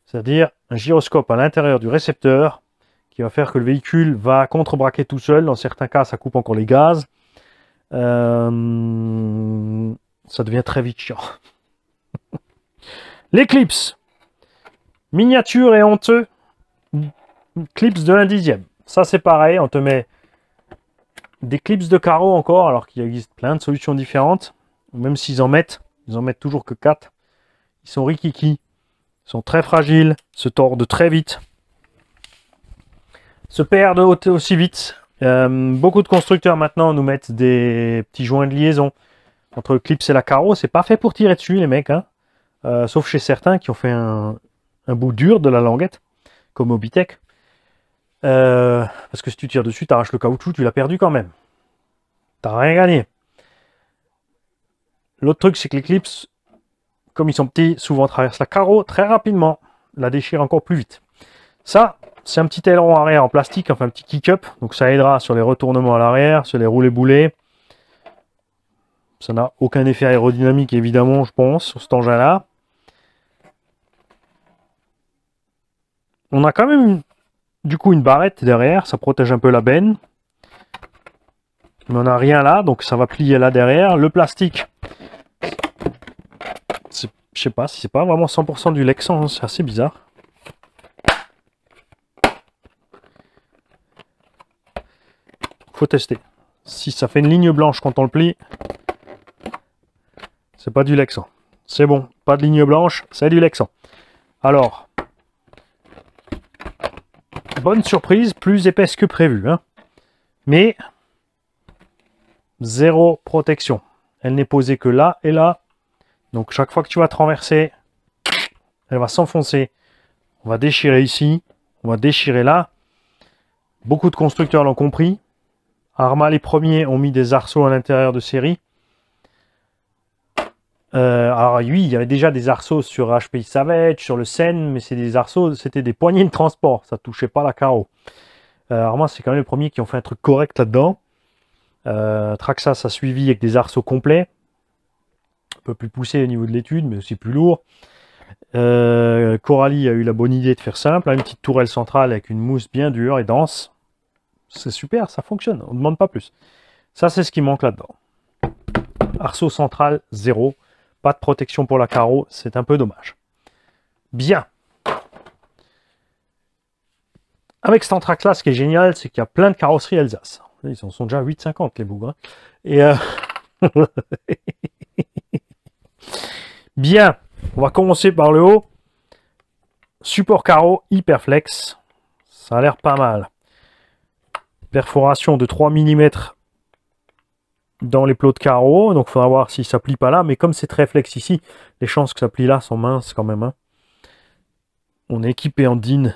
c'est-à-dire un gyroscope à l'intérieur du récepteur qui va faire que le véhicule va contrebraquer tout seul. Dans certains cas, ça coupe encore les gaz. Euh, ça devient très vite chiant. L'éclipse. Miniature et honteux clips de 1 dixième. Ça, c'est pareil, on te met des clips de carreaux encore, alors qu'il existe plein de solutions différentes. Même s'ils en mettent, ils en mettent toujours que 4. Ils sont rikiki, ils sont très fragiles, se tordent très vite, se perdent aussi vite. Euh, beaucoup de constructeurs maintenant nous mettent des petits joints de liaison entre le clips et la carreau. C'est pas fait pour tirer dessus, les mecs. Hein. Euh, sauf chez certains qui ont fait un, bout dur de la languette, comme Obitech. Euh, parce que si tu tires dessus, tu arraches le caoutchouc, tu l'as perdu quand même. T'as rien gagné. L'autre truc, c'est que les clips, comme ils sont petits, souvent traversent la carreau très rapidement, la déchire encore plus vite. Ça, c'est un petit aileron arrière en plastique, enfin un petit kick-up, donc ça aidera sur les retournements à l'arrière, sur les roulés-boulets. Ça n'a aucun effet aérodynamique, évidemment, je pense, sur cet engin-là. On a quand même une du coup, une barrette derrière, ça protège un peu la benne. Mais on n'a rien là, donc ça va plier là derrière. Le plastique, je sais pas, si c'est pas vraiment 100% du Lexan, hein, c'est assez bizarre. Faut tester. Si ça fait une ligne blanche quand on le plie, c'est pas du Lexan. C'est bon, pas de ligne blanche, c'est du Lexan. Alors, bonne surprise, plus épaisse que prévu. Hein. Mais zéro protection. Elle n'est posée que là et là. Donc chaque fois que tu vas traverser, elle va s'enfoncer. On va déchirer ici, on va déchirer là. Beaucoup de constructeurs l'ont compris. Arma, les premiers, ont mis des arceaux à l'intérieur de série. Euh, alors oui, il y avait déjà des arceaux sur HPI Savage, sur le Seine, mais c'est des arceaux, c'était des poignées de transport, ça touchait pas la carreau. Euh, alors moi, c'est quand même les premiers qui ont fait un truc correct là-dedans. Euh, Traxas a suivi avec des arceaux complets, un peu plus poussé au niveau de l'étude, mais aussi plus lourd. Euh, Coralie a eu la bonne idée de faire simple, hein, une petite tourelle centrale avec une mousse bien dure et dense. C'est super, ça fonctionne, on ne demande pas plus. Ça, c'est ce qui manque là-dedans. Arceau central, zéro. Pas de protection pour la carreau, c'est un peu dommage. Bien. Avec cet entraque là ce qui est génial, c'est qu'il y a plein de carrosseries Alsace. Ils en sont déjà 8,50 les bougres. Et euh, Bien, on va commencer par le haut. Support carreau Hyperflex. Ça a l'air pas mal. Perforation de 3 mm dans les plots de carreaux, donc il faudra voir si ça plie pas là, mais comme c'est très flex ici, les chances que ça plie là sont minces quand même. Hein. On est équipé en DIN.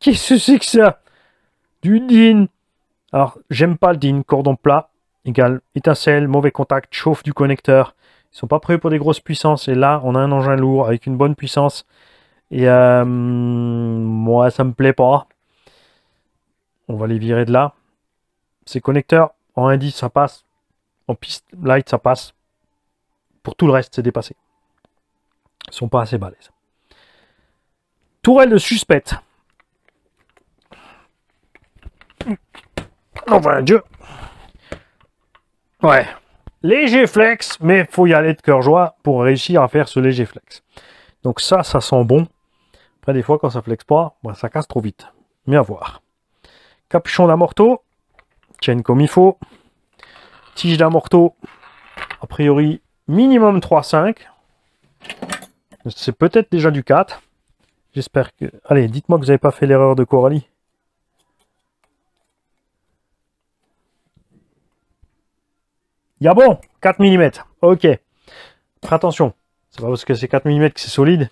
Qu'est-ce que c'est que ça Du DIN Alors, j'aime pas le DIN, cordon plat, égale étincelle, mauvais contact, chauffe du connecteur. Ils sont pas prévus pour des grosses puissances, et là, on a un engin lourd avec une bonne puissance. Et euh, moi, ça me plaît pas. On va les virer de là. Ces connecteurs, en indice, ça passe. En piste light, ça passe. Pour tout le reste, c'est dépassé. Ils sont pas assez balèzes. Tourelle de suspect. Oh voilà, Dieu. Ouais. Léger flex, mais faut y aller de cœur joie pour réussir à faire ce léger flex. Donc ça, ça sent bon. Après, des fois, quand ça flex pas, bah, ça casse trop vite. Mais à voir. Capuchon d'amorto tiennent comme il faut. Tige d'amorto, a priori minimum 3,5. C'est peut-être déjà du 4. J'espère que... Allez, dites-moi que vous n'avez pas fait l'erreur de Coralie. Y'a bon 4 mm. Ok. Faites attention. C'est pas parce que c'est 4 mm que c'est solide.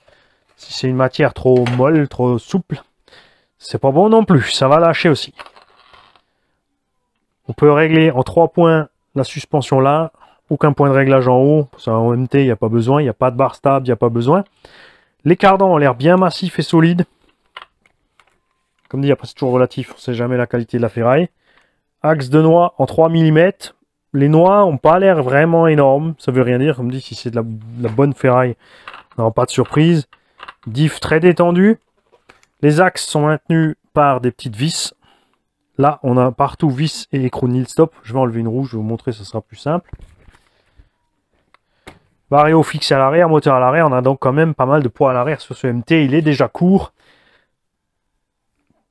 Si c'est une matière trop molle, trop souple, c'est pas bon non plus. Ça va lâcher aussi. On peut régler en trois points la suspension là, aucun point de réglage en haut, c'est un OMT, il n'y a pas besoin, il n'y a pas de barre stable, il n'y a pas besoin. Les cardans ont l'air bien massifs et solides. Comme dit, après c'est toujours relatif, on ne sait jamais la qualité de la ferraille. Axe de noix en 3 mm. Les noix n'ont pas l'air vraiment énormes, ça veut rien dire, comme dit, si c'est de, la, bonne ferraille, on n'aura pas de surprise. Diff très détendu. Les axes sont maintenus par des petites vis. Là, on a partout vis et écrou nil stop. Je vais enlever une rouge, je vais vous montrer, ce sera plus simple. Barreau fixe à l'arrière, moteur à l'arrière. On a donc quand même pas mal de poids à l'arrière sur ce MT. Il est déjà court.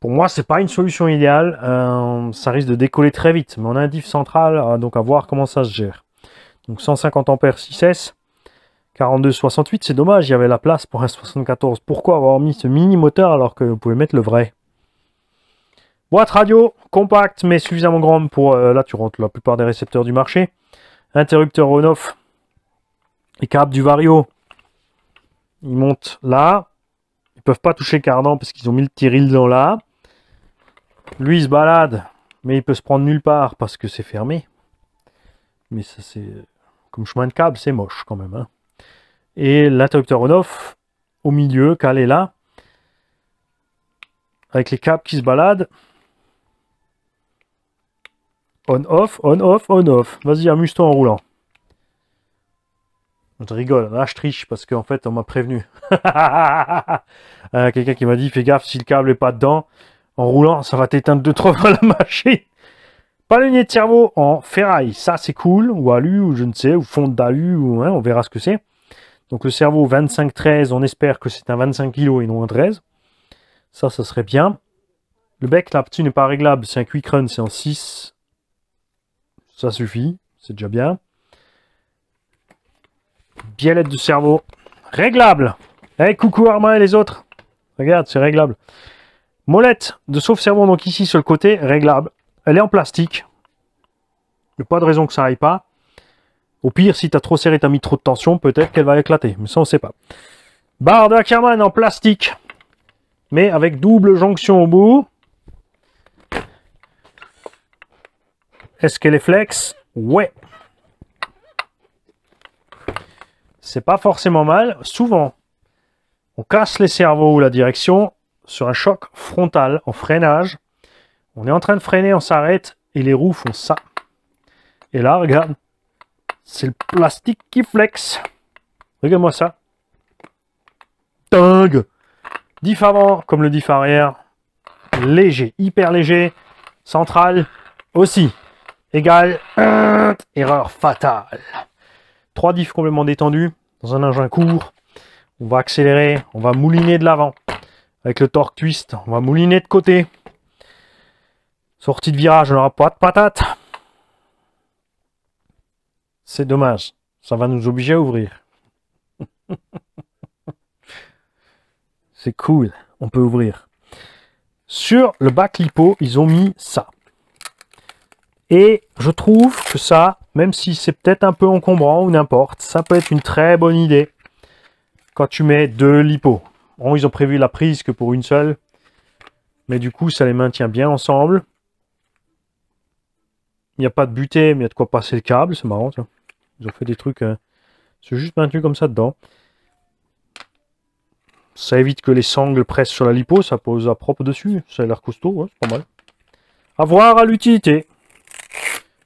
Pour moi, ce n'est pas une solution idéale. Euh, ça risque de décoller très vite. Mais on a un diff central, euh, donc à voir comment ça se gère. Donc 150 a 6S. 42 c'est dommage, il y avait la place pour un 74. Pourquoi avoir mis ce mini moteur alors que vous pouvez mettre le vrai Boîte radio, compacte mais suffisamment grande pour... Euh, là, tu rentres la plupart des récepteurs du marché. Interrupteur on-off. Les câbles du Vario, ils montent là. Ils peuvent pas toucher cardan parce qu'ils ont mis le tiril dans là. Lui, il se balade, mais il peut se prendre nulle part parce que c'est fermé. Mais ça, c'est... Comme chemin de câble, c'est moche quand même. Hein. Et l'interrupteur on-off, au milieu, calé là, avec les câbles qui se baladent, on-off, on-off, on-off. Vas-y, amuse-toi en roulant. Je rigole, là hein, je triche parce qu'en fait on m'a prévenu. Euh, quelqu'un qui m'a dit fais gaffe si le câble est pas dedans, en roulant ça va t'éteindre de trop fois la machine. Pas de cerveau en ferraille, ça c'est cool, ou alu, ou je ne sais, ou fonte d'alu, ou hein, on verra ce que c'est. Donc le cerveau 25-13, on espère que c'est un 25 kg et non un 13. Ça, ça serait bien. Le bec là-dessus n'est pas réglable, c'est un quick run, c'est en 6. Ça suffit, c'est déjà bien. Biellette de cerveau. Réglable. Eh, coucou Arma et les autres. Regarde, c'est réglable. Molette de sauve-cerveau, donc ici sur le côté, réglable. Elle est en plastique. Il n'y a pas de raison que ça aille pas. Au pire, si tu as trop serré, tu as mis trop de tension, peut-être qu'elle va éclater. Mais ça, on ne sait pas. Barre de Ackerman en plastique. Mais avec double jonction au bout. Est-ce qu'elle est flex Ouais. C'est pas forcément mal. Souvent, on casse les cerveaux ou la direction sur un choc frontal en freinage. On est en train de freiner, on s'arrête et les roues font ça. Et là, regarde, c'est le plastique qui flex. Regarde-moi ça. Dingue Diff avant, comme le diff arrière, léger, hyper léger. Central aussi égale erreur fatale. Trois diffs complètement détendus dans un engin court. On va accélérer, on va mouliner de l'avant avec le torque twist. On va mouliner de côté. Sortie de virage, on n'aura pas de patate. C'est dommage. Ça va nous obliger à ouvrir. C'est cool. On peut ouvrir. Sur le bac lipo, ils ont mis ça. Et je trouve que ça, même si c'est peut-être un peu encombrant ou n'importe, ça peut être une très bonne idée quand tu mets deux lipos. Bon, ils ont prévu la prise que pour une seule, mais du coup, ça les maintient bien ensemble. Il n'y a pas de butée, mais il y a de quoi passer le câble, c'est marrant. Ils ont fait des trucs, hein. c'est juste maintenu comme ça dedans. Ça évite que les sangles pressent sur la lipo, ça pose à propre dessus. Ça a l'air costaud, hein, c'est pas mal. A voir à l'utilité.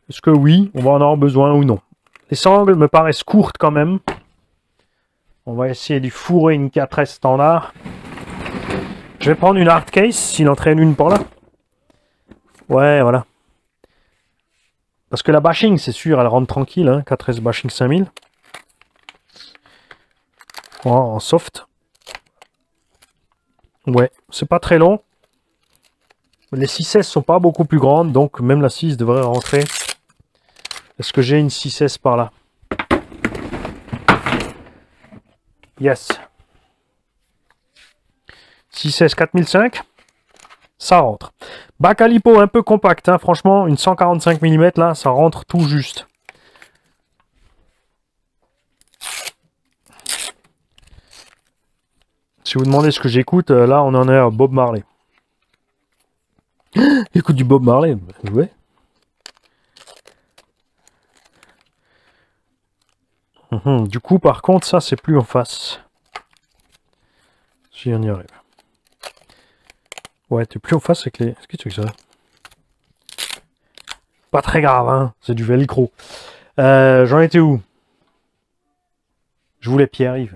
Est-ce que oui, on va en avoir besoin ou non Les sangles me paraissent courtes quand même. On va essayer de fourrer une 4S standard. Je vais prendre une hard case, s'il entraîne une par là. Ouais, voilà. Parce que la bashing, c'est sûr, elle rentre tranquille, hein, 4S bashing 5000. Oh, en soft. Ouais, c'est pas très long. Les 6S sont pas beaucoup plus grandes, donc même la 6 devrait rentrer est-ce que j'ai une 6S par là Yes. 6S 4005 ça rentre. Bac à lipo un peu compact, hein. franchement, une 145 mm là, ça rentre tout juste. Si vous demandez ce que j'écoute, euh, là on en est à Bob Marley. Écoute du Bob Marley, ouais. Mhm. du coup, par contre, ça, c'est plus en face. Si on y arrive. Ouais, t'es plus en face avec les... Qu'est-ce que c'est que ça Pas très grave, hein C'est du velcro. Euh, j'en étais où Je voulais Pierre-Yves.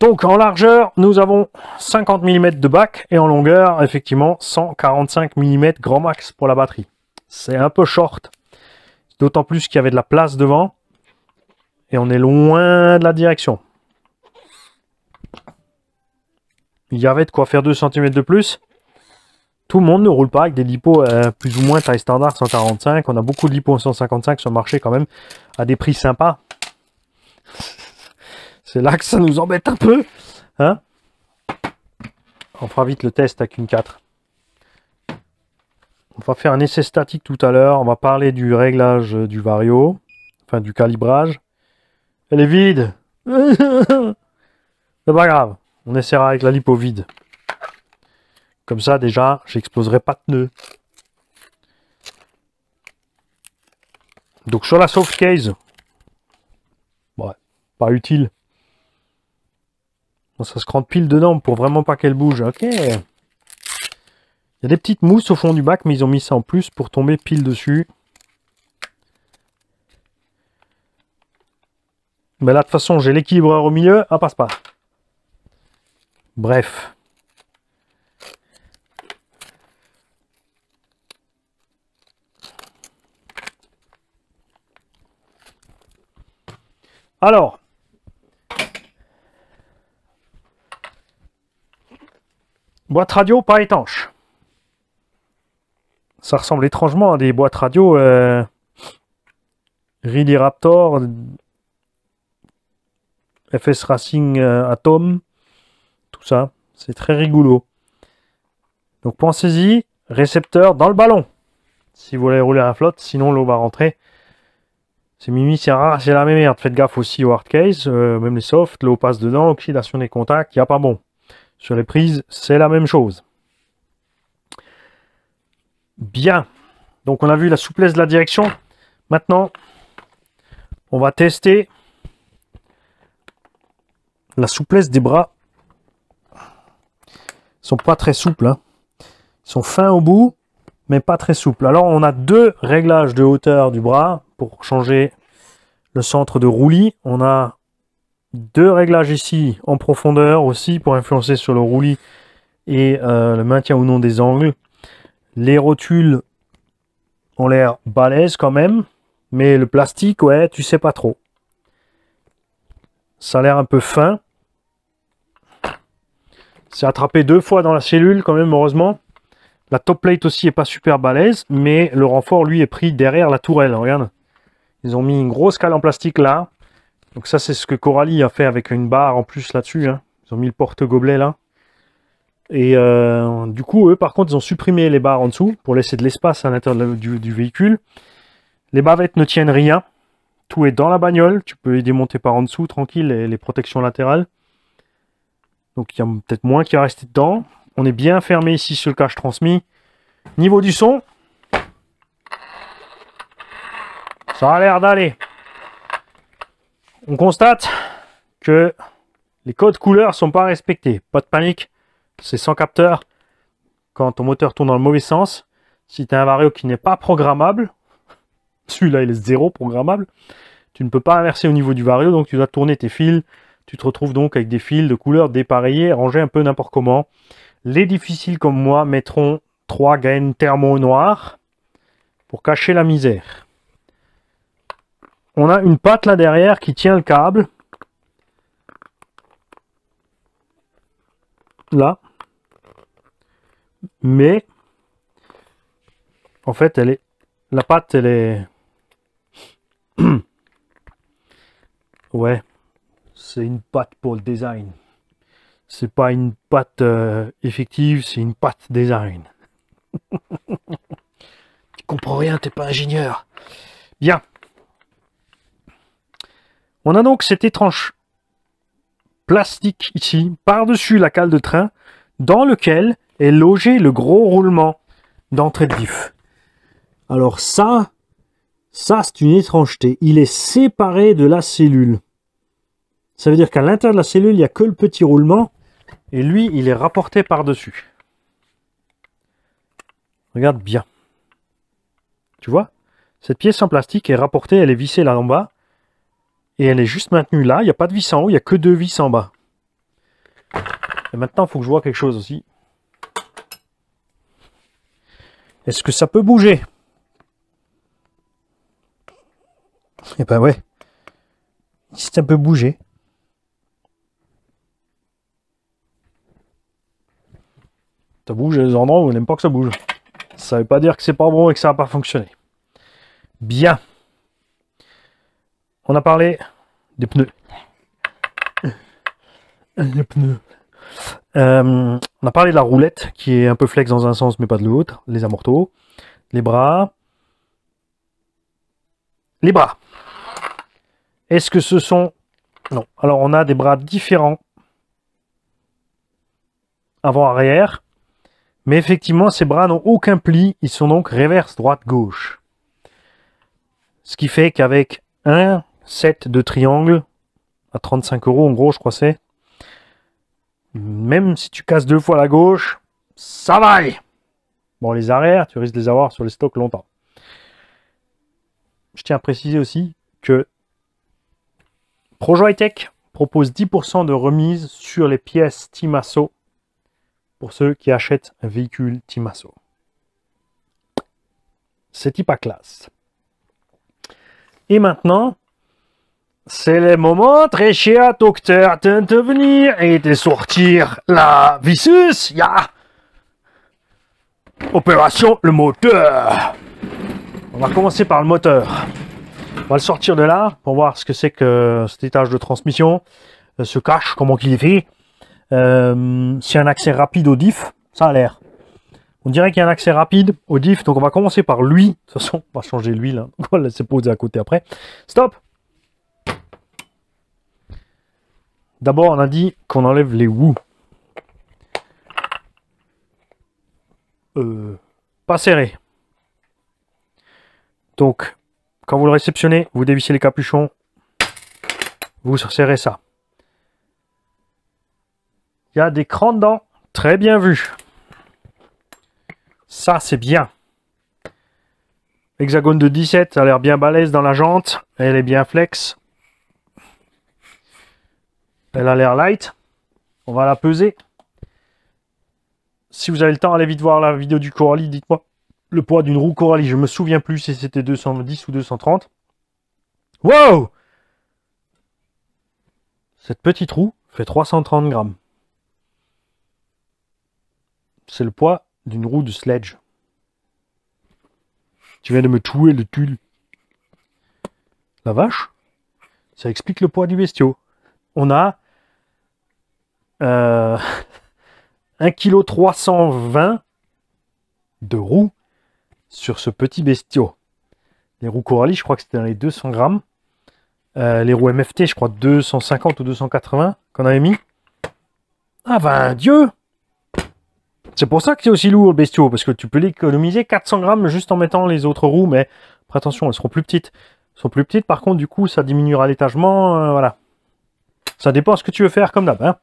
Donc en largeur, nous avons 50 mm de bac et en longueur, effectivement, 145 mm grand max pour la batterie. C'est un peu short. D'autant plus qu'il y avait de la place devant. Et on est loin de la direction. Il y avait de quoi faire 2 cm de plus. Tout le monde ne roule pas avec des lipos euh, plus ou moins taille standard 145. On a beaucoup de lipos 155 sur le marché quand même, à des prix sympas. C'est là que ça nous embête un peu. Hein. on fera vite le test avec une 4. On va faire un essai statique tout à l'heure. On va parler du réglage du vario, enfin du calibrage. Elle est vide. C'est pas grave. On essaiera avec la lipo vide. Comme ça, déjà, j'exploserai pas de pneus. Donc sur la soft case, ouais, pas utile. Ça se crante pile dedans pour vraiment pas qu'elle bouge. Ok. Il y a des petites mousses au fond du bac, mais ils ont mis ça en plus pour tomber pile dessus. Mais là, de toute façon, j'ai l'équilibreur au milieu. Ah, passe pas. Bref. Alors, boîte radio pas étanche ça ressemble étrangement à des boîtes radio euh, Raptor, FS Racing euh, Atom, tout ça. C'est très rigolo. Donc pensez-y, récepteur dans le ballon. Si vous voulez rouler la flotte, sinon l'eau va rentrer. C'est Mimi, c'est rare, c'est la même merde. Faites gaffe aussi au hard case, euh, même les softs, l'eau passe dedans, l'oxydation des contacts, il n'y a pas bon. Sur les prises, c'est la même chose. Bien. Donc on a vu la souplesse de la direction. Maintenant, on va tester la souplesse des bras. Ils sont pas très souples. Hein. Ils sont fins au bout, mais pas très souples. Alors on a deux réglages de hauteur du bras pour changer le centre de roulis. On a deux réglages ici en profondeur aussi pour influencer sur le roulis et euh, le maintien ou non des angles. Les rotules ont l'air balèzes quand même, mais le plastique, ouais, tu sais pas trop. Ça a l'air un peu fin. C'est attrapé deux fois dans la cellule quand même, heureusement. La top plate aussi est pas super balèze, mais le renfort, lui, est pris derrière la tourelle, regarde. Ils ont mis une grosse cale en plastique là. Donc ça, c'est ce que Coralie a fait avec une barre en plus là-dessus. Hein. Ils ont mis le porte-gobelet là. Et euh, du coup, eux, par contre, ils ont supprimé les barres en dessous pour laisser de l'espace à l'intérieur du, véhicule. Les bavettes ne tiennent rien. Tout est dans la bagnole. Tu peux les démonter par en dessous, tranquille, les protections latérales. Donc, il y a peut-être moins qui va rester dedans. On est bien fermé ici sur le cache transmis. Niveau du son, ça a l'air d'aller. On constate que les codes couleurs sont pas respectés. Pas de panique c'est sans capteur, quand ton moteur tourne dans le mauvais sens, si tu as un vario qui n'est pas programmable, celui-là il est zéro programmable, tu ne peux pas inverser au niveau du vario, donc tu dois tourner tes fils, tu te retrouves donc avec des fils de couleurs dépareillés, rangés un peu n'importe comment. Les difficiles comme moi mettront trois gaines thermo noires pour cacher la misère. On a une patte là derrière qui tient le câble, là. Mais, en fait, elle est, la pâte, elle est... ouais, c'est une pâte pour le design. C'est pas une pâte euh, effective, c'est une pâte design. tu comprends rien, t'es pas ingénieur. Bien. On a donc cette étrange plastique ici, par-dessus la cale de train, dans lequel est logé le gros roulement d'entrée de vif. Alors ça, ça c'est une étrangeté. Il est séparé de la cellule. Ça veut dire qu'à l'intérieur de la cellule, il n'y a que le petit roulement, et lui, il est rapporté par-dessus. Regarde bien. Tu vois Cette pièce en plastique est rapportée, elle est vissée là en bas, et elle est juste maintenue là. Il n'y a pas de vis en haut, il n'y a que deux vis en bas. Et maintenant, il faut que je vois quelque chose aussi. Est-ce que ça peut bouger Et eh ben ouais. Si ça peut bouger. Ça bouge à des endroits où on n'aime pas que ça bouge. Ça ne veut pas dire que c'est pas bon et que ça n'a pas fonctionné. Bien on a parlé des pneus. Les pneus. Euh, on a parlé de la roulette qui est un peu flex dans un sens mais pas de l'autre. Les amorteaux. Les bras. Les bras. Est-ce que ce sont... Non. Alors on a des bras différents. Avant-arrière. Mais effectivement, ces bras n'ont aucun pli. Ils sont donc reverse droite, gauche. Ce qui fait qu'avec un 7 de triangle à 35 euros en gros je crois c'est. Même si tu casses deux fois la gauche, ça va aller. Bon les arrières, tu risques de les avoir sur les stocks longtemps. Je tiens à préciser aussi que Projo Tech propose 10% de remise sur les pièces Timasso pour ceux qui achètent un véhicule Timasso. C'est à classe. Et maintenant, c'est le moment très cher docteur venir et de sortir la visus. Ya. Opération le moteur. On va commencer par le moteur. On va le sortir de là pour voir ce que c'est que cet étage de transmission, Se euh, cache, comment qu'il est fait. Euh, un accès rapide au diff, ça a l'air. On dirait qu'il y a un accès rapide au diff, donc on va commencer par lui. De toute façon, on va changer l'huile. Hein. On va laisser poser à côté après. Stop D'abord, on a dit qu'on enlève les wou. Euh, pas serré. Donc, quand vous le réceptionnez, vous dévissez les capuchons, vous serrez ça. Il y a des crans dedans, très bien vu. Ça, c'est bien. Hexagone de 17, ça a l'air bien balèze dans la jante, elle est bien flex. Elle a l'air light. On va la peser. Si vous avez le temps, allez vite voir la vidéo du Coralie. Dites-moi le poids d'une roue Coralie. Je me souviens plus si c'était 210 ou 230. Wow Cette petite roue fait 330 grammes. C'est le poids d'une roue de sledge. Tu viens de me tuer le tulle. La vache, ça explique le poids du bestiau. On a euh, 1,320 kg de roues sur ce petit bestiau. Les roues Coralie, je crois que c'était dans les 200 grammes. Euh, les roues MFT, je crois 250 ou 280 qu'on avait mis. Ah ben Dieu C'est pour ça que c'est aussi lourd le bestiau, parce que tu peux l'économiser 400 grammes juste en mettant les autres roues, mais attention, elles seront plus petites. Elles sont plus petites, par contre, du coup, ça diminuera l'étagement, euh, voilà. Ça dépend ce que tu veux faire comme d'hab. Hein.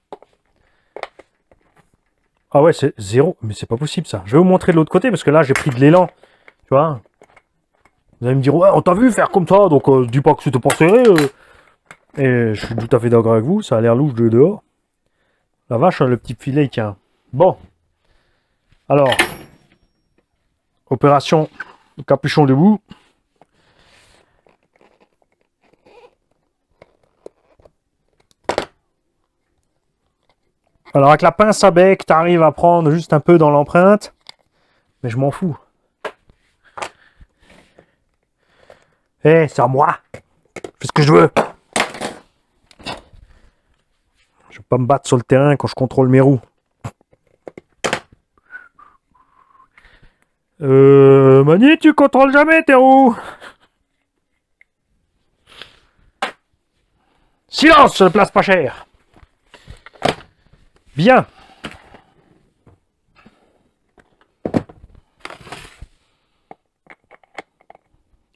Ah ouais, c'est zéro. Mais c'est pas possible, ça. Je vais vous montrer de l'autre côté, parce que là, j'ai pris de l'élan. Tu vois Vous allez me dire, ouais, on t'a vu faire comme ça, donc du euh, dis pas que c'était pas serré. Euh. Et je suis tout à fait d'accord avec vous, ça a l'air louche de dehors. La vache, hein, le petit filet, a. Bon. Alors, opération capuchon debout. Alors avec la pince à bec, tu arrives à prendre juste un peu dans l'empreinte, mais je m'en fous. Hé, eh, c'est à moi fais ce que je veux. Je vais pas me battre sur le terrain quand je contrôle mes roues. Euh, Mani, tu contrôles jamais tes roues. Silence, je ne place pas cher. Bien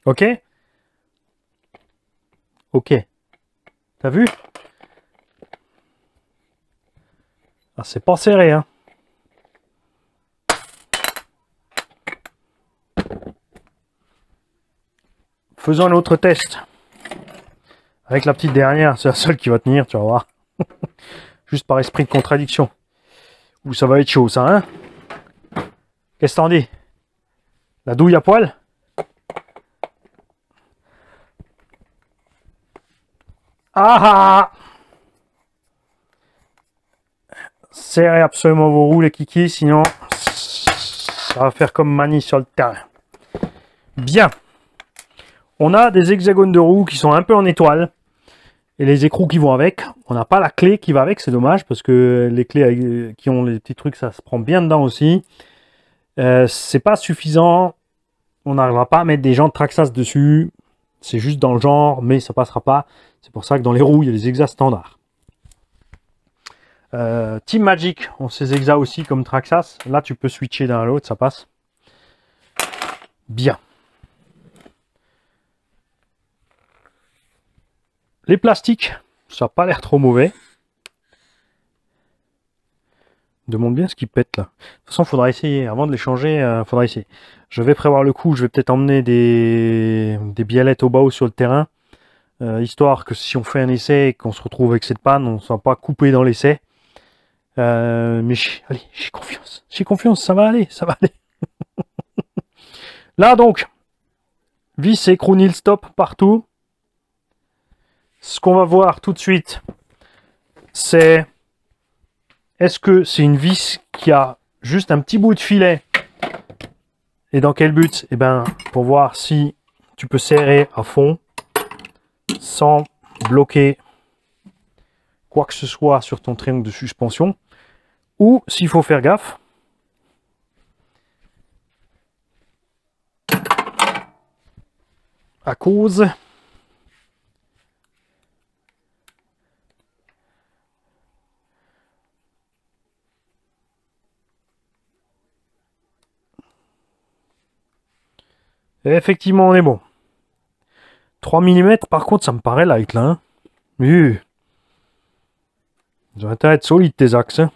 Ok Ok. T'as vu ah, C'est pas serré, hein Faisons un autre test. Avec la petite dernière, c'est la seule qui va tenir, tu vas voir. Juste par esprit de contradiction. Ou ça va être chaud, ça, hein Qu'est-ce que t'en dis La douille à poil Ah ah Serrez absolument vos roues, les kikis, sinon ça va faire comme manie sur le terrain. Bien. On a des hexagones de roues qui sont un peu en étoile et les écrous qui vont avec. On n'a pas la clé qui va avec, c'est dommage parce que les clés euh, qui ont les petits trucs, ça se prend bien dedans aussi. Euh, c'est pas suffisant. On n'arrivera pas à mettre des de Traxas dessus. C'est juste dans le genre, mais ça passera pas. C'est pour ça que dans les roues, il y a les exas standards. Euh, Team Magic ont ces exas aussi comme Traxas. Là, tu peux switcher d'un à l'autre, ça passe. Bien. Les plastiques, ça n'a pas l'air trop mauvais. Demande bien ce qui pète là. De toute façon, il faudra essayer. Avant de les changer, il euh, faudra essayer. Je vais prévoir le coup. Je vais peut-être emmener des, bialettes au bas ou sur le terrain. Euh, histoire que si on fait un essai et qu'on se retrouve avec cette panne, on ne soit pas coupé dans l'essai. Euh, mais j'ai confiance. J'ai confiance. Ça va aller. Ça va aller. là donc, vis et nil stop partout ce qu'on va voir tout de suite, c'est est-ce que c'est une vis qui a juste un petit bout de filet et dans quel but et eh ben pour voir si tu peux serrer à fond sans bloquer quoi que ce soit sur ton triangle de suspension ou s'il faut faire gaffe à cause effectivement, on est bon. 3 mm, par contre, ça me paraît light, là. Hein va Ils ont être solides, tes axes. Hein.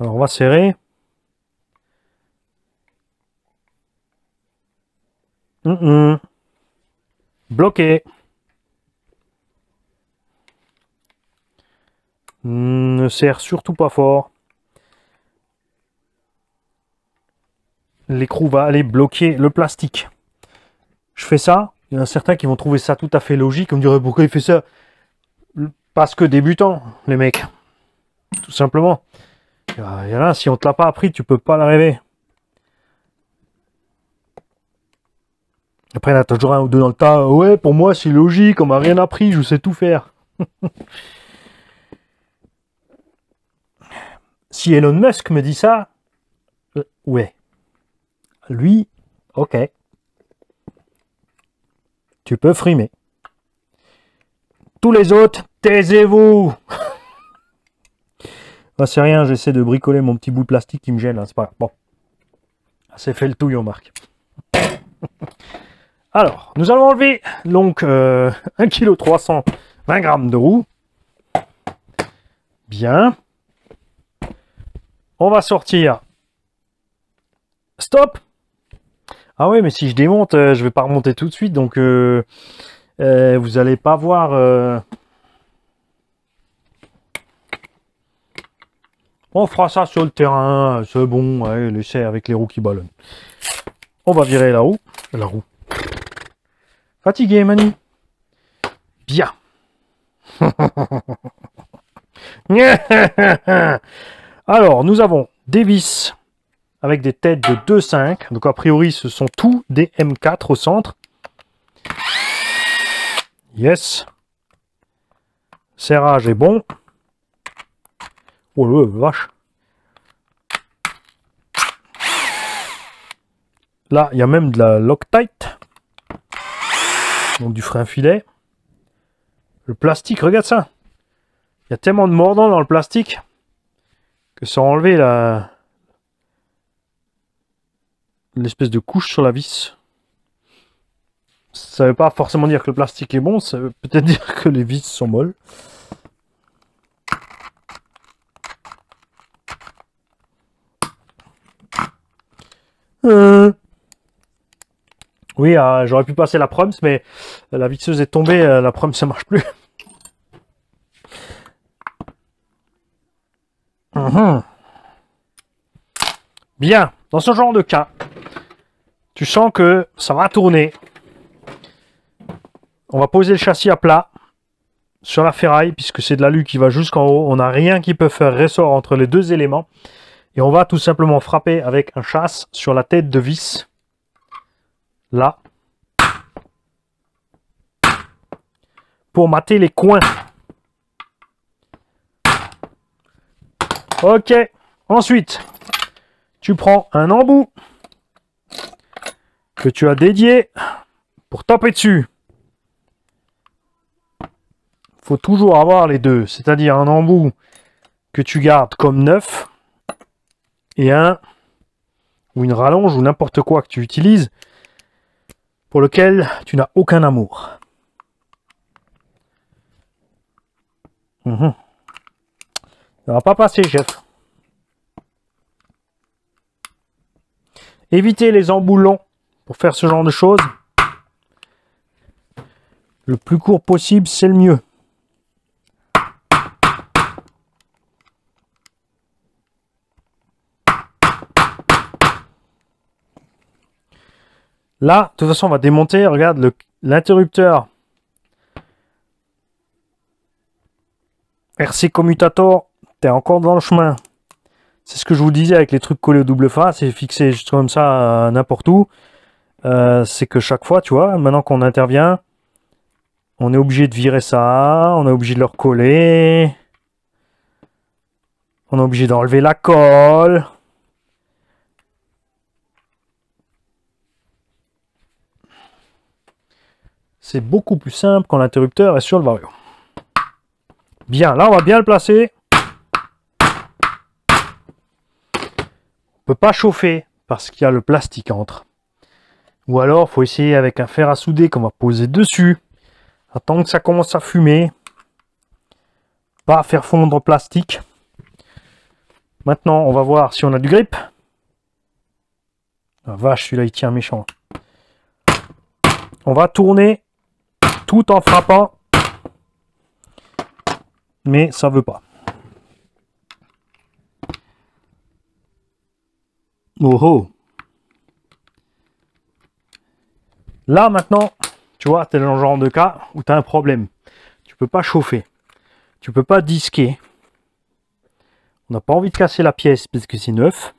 Alors, on va serrer. Hum, hum. Bloqué. ne serre surtout pas fort. l'écrou va aller bloquer le plastique. Je fais ça, il y en a certains qui vont trouver ça tout à fait logique, on me dirait pourquoi il fait ça Parce que débutant, les mecs, tout simplement. Il y si on ne te l'a pas appris, tu peux pas l'arriver. Après, il y en a toujours un ou deux dans le tas. Ouais, pour moi, c'est logique, on m'a rien appris, je sais tout faire. si Elon Musk me dit ça, euh, ouais lui, ok, tu peux frimer. Tous les autres, taisez-vous ah, C'est rien, j'essaie de bricoler mon petit bout de plastique qui me gêne, hein, c'est pas Bon, ah, c'est fait le touillon, Marc. Alors, nous allons enlever donc 1 kg 320 g de roue. Bien. On va sortir. Stop ah ouais, mais si je démonte, euh, je vais pas remonter tout de suite, donc euh, euh, vous allez pas voir. On fera ça sur le terrain, c'est bon, ouais, avec les roues qui ballonnent. On va virer la roue. La roue. Fatigué, Mani Bien. Alors, nous avons des vis avec des têtes de 2,5. Donc a priori, ce sont tous des M4 au centre. Yes. Serrage est bon. Oh le vache. Là, il y a même de la Loctite. Donc du frein filet. Le plastique, regarde ça. Il y a tellement de mordants dans le plastique que ça enlever la, une espèce de couche sur la vis. Ça ne veut pas forcément dire que le plastique est bon, ça veut peut-être dire que les vis sont molles. Euh. Oui, euh, j'aurais pu passer la proms, mais la visseuse est tombée, euh, la proms ça marche plus. Mhm. Bien, dans ce genre de cas, tu sens que ça va tourner. On va poser le châssis à plat sur la ferraille, puisque c'est de l'alu qui va jusqu'en haut. On n'a rien qui peut faire ressort entre les deux éléments. Et on va tout simplement frapper avec un chasse sur la tête de vis. Là. Pour mater les coins. Ok. Ensuite, tu prends un embout que tu as dédié pour taper dessus. faut toujours avoir les deux, c'est-à-dire un embout que tu gardes comme neuf et un ou une rallonge ou n'importe quoi que tu utilises pour lequel tu n'as aucun amour. Mhm. Ça ne va pas passer, chef. Évitez les embouts longs pour faire ce genre de choses, le plus court possible, c'est le mieux. Là, de toute façon, on va démonter. Regarde, le l'interrupteur RC commutator, es encore dans le chemin. C'est ce que je vous disais avec les trucs collés au double face et fixé juste comme ça euh, n'importe où. Euh, c'est que chaque fois, tu vois, maintenant qu'on intervient, on est obligé de virer ça, on est obligé de le recoller, on est obligé d'enlever la colle. C'est beaucoup plus simple quand l'interrupteur est sur le vario. Bien, là on va bien le placer. On ne peut pas chauffer parce qu'il y a le plastique entre. Ou alors, faut essayer avec un fer à souder qu'on va poser dessus. Attendre que ça commence à fumer. Pas faire fondre plastique. Maintenant, on va voir si on a du grip. La ah, vache, celui-là, il tient méchant. On va tourner tout en frappant. Mais ça veut pas. Oh oh Là, maintenant, tu vois, es dans le genre de cas où tu as un problème. Tu peux pas chauffer. Tu peux pas disquer. On n'a pas envie de casser la pièce parce que c'est neuf.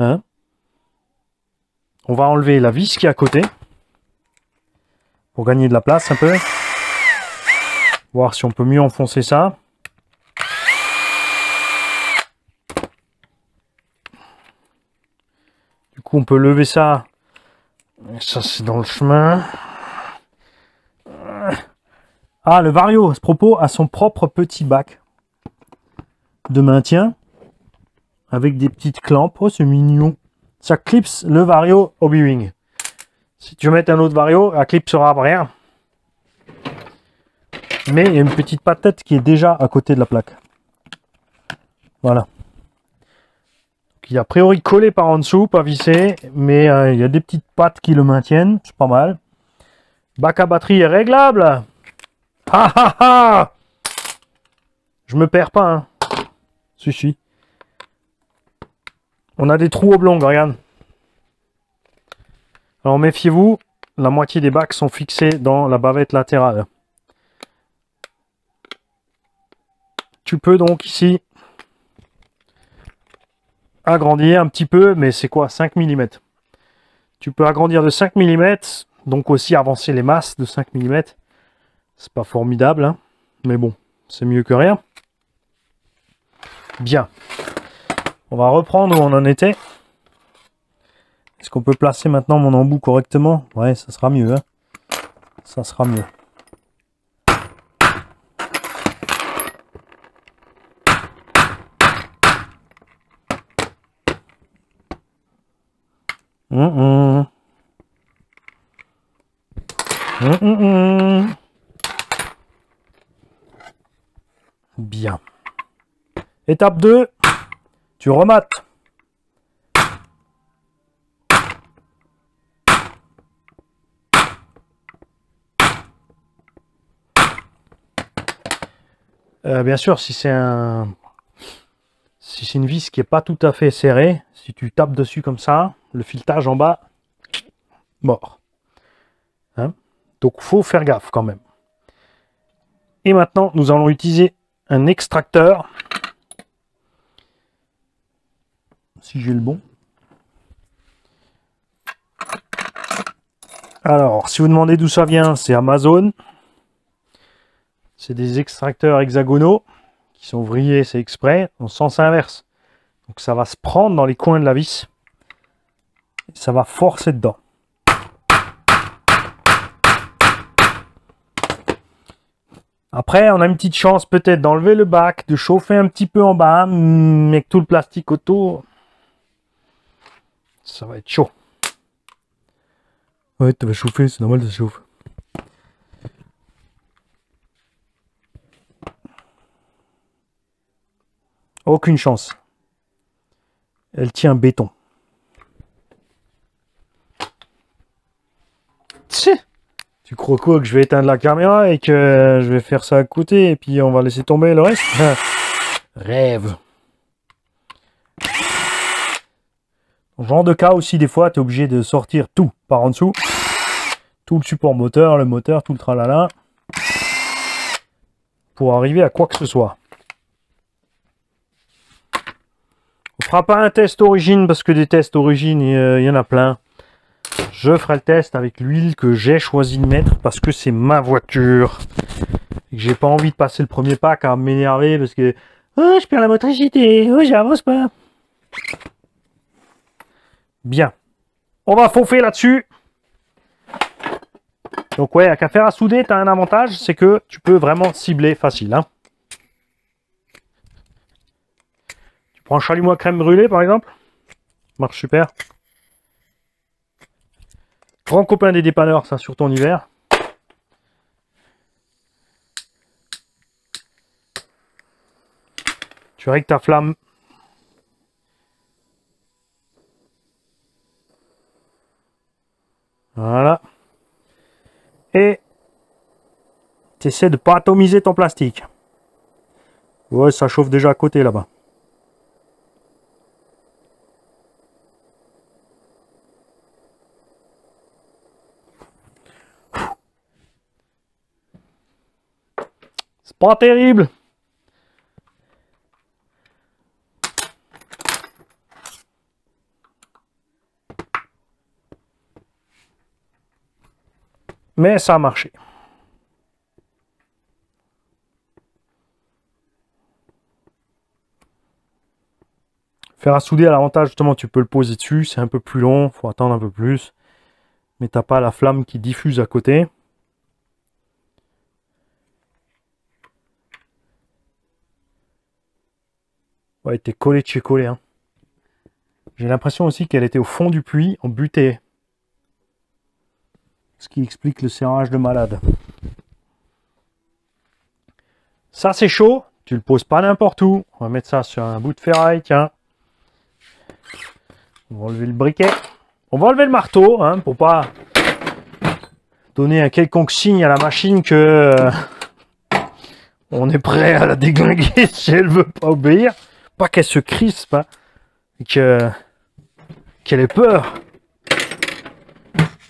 Hein. on va enlever la vis qui est à côté pour gagner de la place un peu. Voir si on peut mieux enfoncer ça. Du coup, on peut lever ça ça, c'est dans le chemin. Ah, le Vario, à ce propos, a son propre petit bac de maintien avec des petites clampes Oh, c'est mignon. Ça clipse le Vario Obi-Wing. Si tu veux mettre un autre Vario, la clip sera rien Mais il y a une petite patate qui est déjà à côté de la plaque. Voilà. Il a priori collé par en dessous, pas vissé, mais euh, il y a des petites pattes qui le maintiennent, c'est pas mal. Bac à batterie est réglable. Ah, ah ah ah Je me perds pas, hein. Si, si. On a des trous oblongs, regarde. Alors méfiez-vous, la moitié des bacs sont fixés dans la bavette latérale. Tu peux donc ici agrandir un petit peu, mais c'est quoi 5 mm. Tu peux agrandir de 5 mm, donc aussi avancer les masses de 5 mm. C'est pas formidable, hein, mais bon, c'est mieux que rien. Bien. On va reprendre où on en était. Est-ce qu'on peut placer maintenant mon embout correctement Ouais, ça sera mieux. Hein. ça sera mieux. Mm, mm, mm. Bien. Étape 2, tu remates. Euh, bien sûr, si c'est un... si c'est une vis qui n'est pas tout à fait serrée, si tu tapes dessus comme ça, le filetage en bas, mort. Hein Donc faut faire gaffe quand même. Et maintenant, nous allons utiliser un extracteur. Si j'ai le bon. Alors, si vous demandez d'où ça vient, c'est Amazon. C'est des extracteurs hexagonaux qui sont vrillés, c'est exprès, en sens inverse. Donc ça va se prendre dans les coins de la vis ça va forcer dedans. Après, on a une petite chance peut-être d'enlever le bac, de chauffer un petit peu en bas, hmm, mais tout le plastique autour, ça va être chaud. Ouais, tu vas chauffer, c'est normal, ça chauffe. Aucune chance. Elle tient béton. Tu crois quoi que je vais éteindre la caméra et que je vais faire ça à côté et puis on va laisser tomber le reste Rêve. Genre de cas aussi, des fois, tu es obligé de sortir tout par en dessous. Tout le support moteur, le moteur, tout le tralala. Pour arriver à quoi que ce soit. On fera pas un test origine parce que des tests origine, il y euh, en a plein. Je ferai le test avec l'huile que j'ai choisi de mettre parce que c'est ma voiture. Et que j'ai pas envie de passer le premier pack à m'énerver parce que oh, je perds la motricité, oh, j'avance pas. Bien. On va fauffer là-dessus. Donc ouais, qu'à faire à souder, tu as un avantage, c'est que tu peux vraiment cibler facile. Hein. Tu prends un chalumeau à crème brûlée par exemple. Marche super. Grand copain des dépanneurs, ça, ton ton hiver. Tu règles ta flamme. Voilà. Et tu essaies de pas atomiser ton plastique. Ouais, ça chauffe déjà à côté là-bas. terrible. Mais ça a marché. Faire à souder à l'avantage, justement, tu peux le poser dessus, c'est un peu plus long, faut attendre un peu plus, mais t'as pas la flamme qui diffuse à côté. Ouais, était collé de chez collé. Hein. J'ai l'impression aussi qu'elle était au fond du puits, en butée. Ce qui explique le serrage de malade. Ça, c'est chaud. Tu le poses pas n'importe où. On va mettre ça sur un bout de ferraille, tiens. On va enlever le briquet. On va enlever le marteau, hein, pour pas donner un quelconque signe à la machine que euh, on est prêt à la déglinguer si elle veut pas obéir pas qu'elle se crispe, hein, que qu'elle ait peur.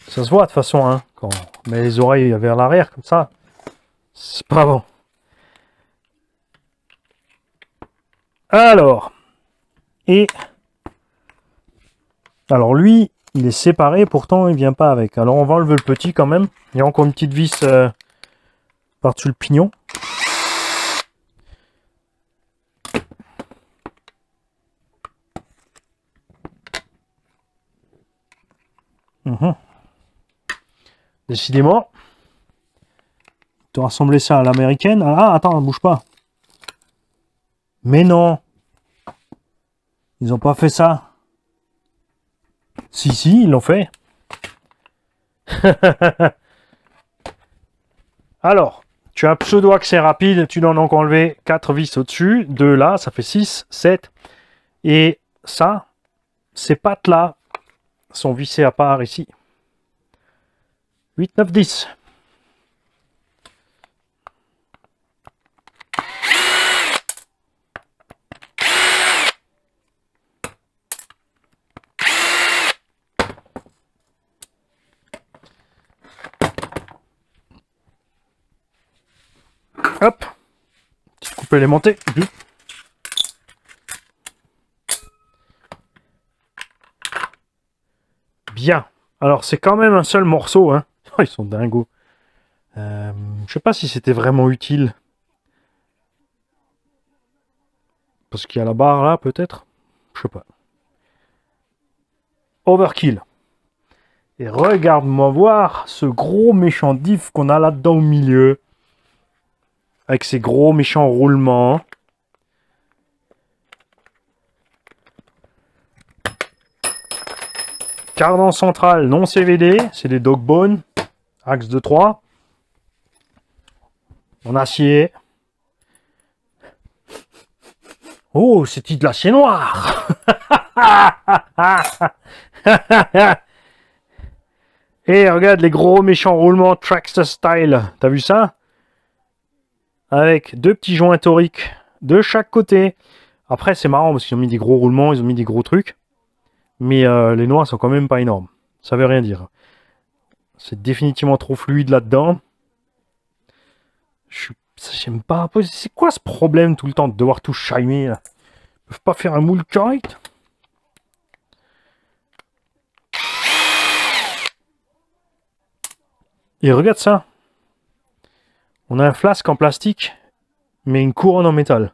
Ça se voit de toute façon, hein, quand on met les oreilles vers l'arrière comme ça, c'est pas bon. Alors, et alors lui, il est séparé, pourtant il vient pas avec. Alors on va enlever le petit quand même. Il y a encore une petite vis euh, par-dessus le pignon. Mhm. Décidément. Tu rassembler ça à l'américaine. Ah, ah, attends, bouge pas. Mais non. Ils n'ont pas fait ça. Si, si, ils l'ont fait. Alors, tu as un pseudo c'est rapide, tu dois donc enlever 4 vis au-dessus, 2 là, ça fait 6, 7. Et ça, ces pattes-là, sont vissés à part ici. 8, 9, 10. Hop, petite coupe élémentée. Alors, c'est quand même un seul morceau. Hein. Ils sont dingos. Euh, je sais pas si c'était vraiment utile. Parce qu'il y a la barre là, peut-être. Je sais pas. Overkill. Et regarde-moi voir ce gros méchant diff qu'on a là-dedans au milieu. Avec ses gros méchants roulements. Cardan central non CVD, c'est des Dogbone, axe de 3. En acier. Oh, c'est de l'acier noir Et regarde les gros méchants roulements Traxxas Style. T'as vu ça Avec deux petits joints toriques de chaque côté. Après, c'est marrant parce qu'ils ont mis des gros roulements, ils ont mis des gros trucs mais euh, les noirs sont quand même pas énormes. Ça veut rien dire. C'est définitivement trop fluide là-dedans. J'aime pas. C'est quoi ce problème tout le temps de devoir tout chimer là Ils peuvent pas faire un moule correct Et regarde ça. On a un flasque en plastique, mais une couronne en métal.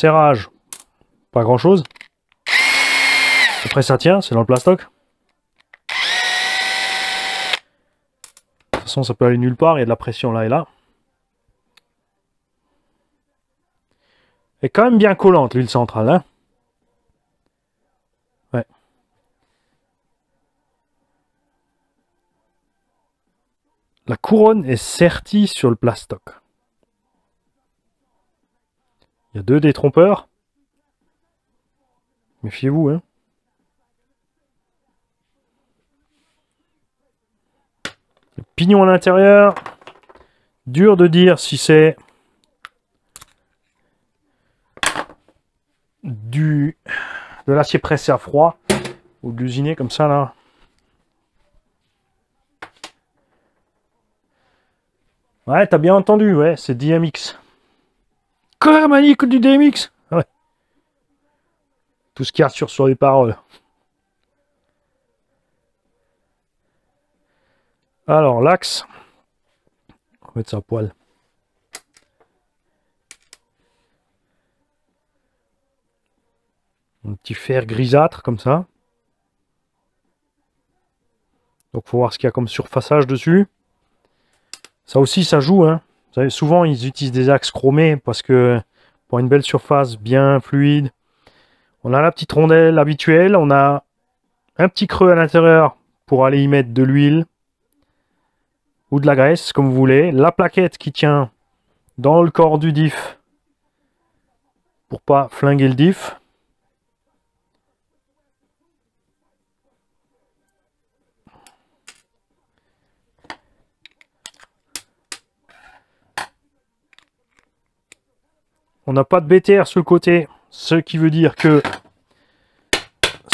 Serrage. Pas grand chose. Après ça tient, c'est dans le plastoc. De toute façon, ça peut aller nulle part, il y a de la pression là et là. Elle est quand même bien collante l'huile centrale. Hein. ouais. La couronne est sertie sur le plastoc. Il y a deux détrompeurs. Méfiez-vous, hein. Le pignon à l'intérieur. Dur de dire si c'est du de l'acier pressé à froid ou de l'usiner comme ça là. Ouais, t'as bien entendu, ouais, c'est DMX manique du DMX ouais. Tout ce qui a sur les paroles. Alors, l'axe. On va mettre ça à poil. Un petit fer grisâtre comme ça. Donc faut voir ce qu'il y a comme surfaçage dessus. Ça aussi, ça joue. Hein souvent, ils utilisent des axes chromés parce que pour une belle surface bien fluide, on a la petite rondelle habituelle, on a un petit creux à l'intérieur pour aller y mettre de l'huile ou de la graisse, comme vous voulez. La plaquette qui tient dans le corps du diff pour pas flinguer le diff. On n'a pas de BTR sur le côté, ce qui veut dire que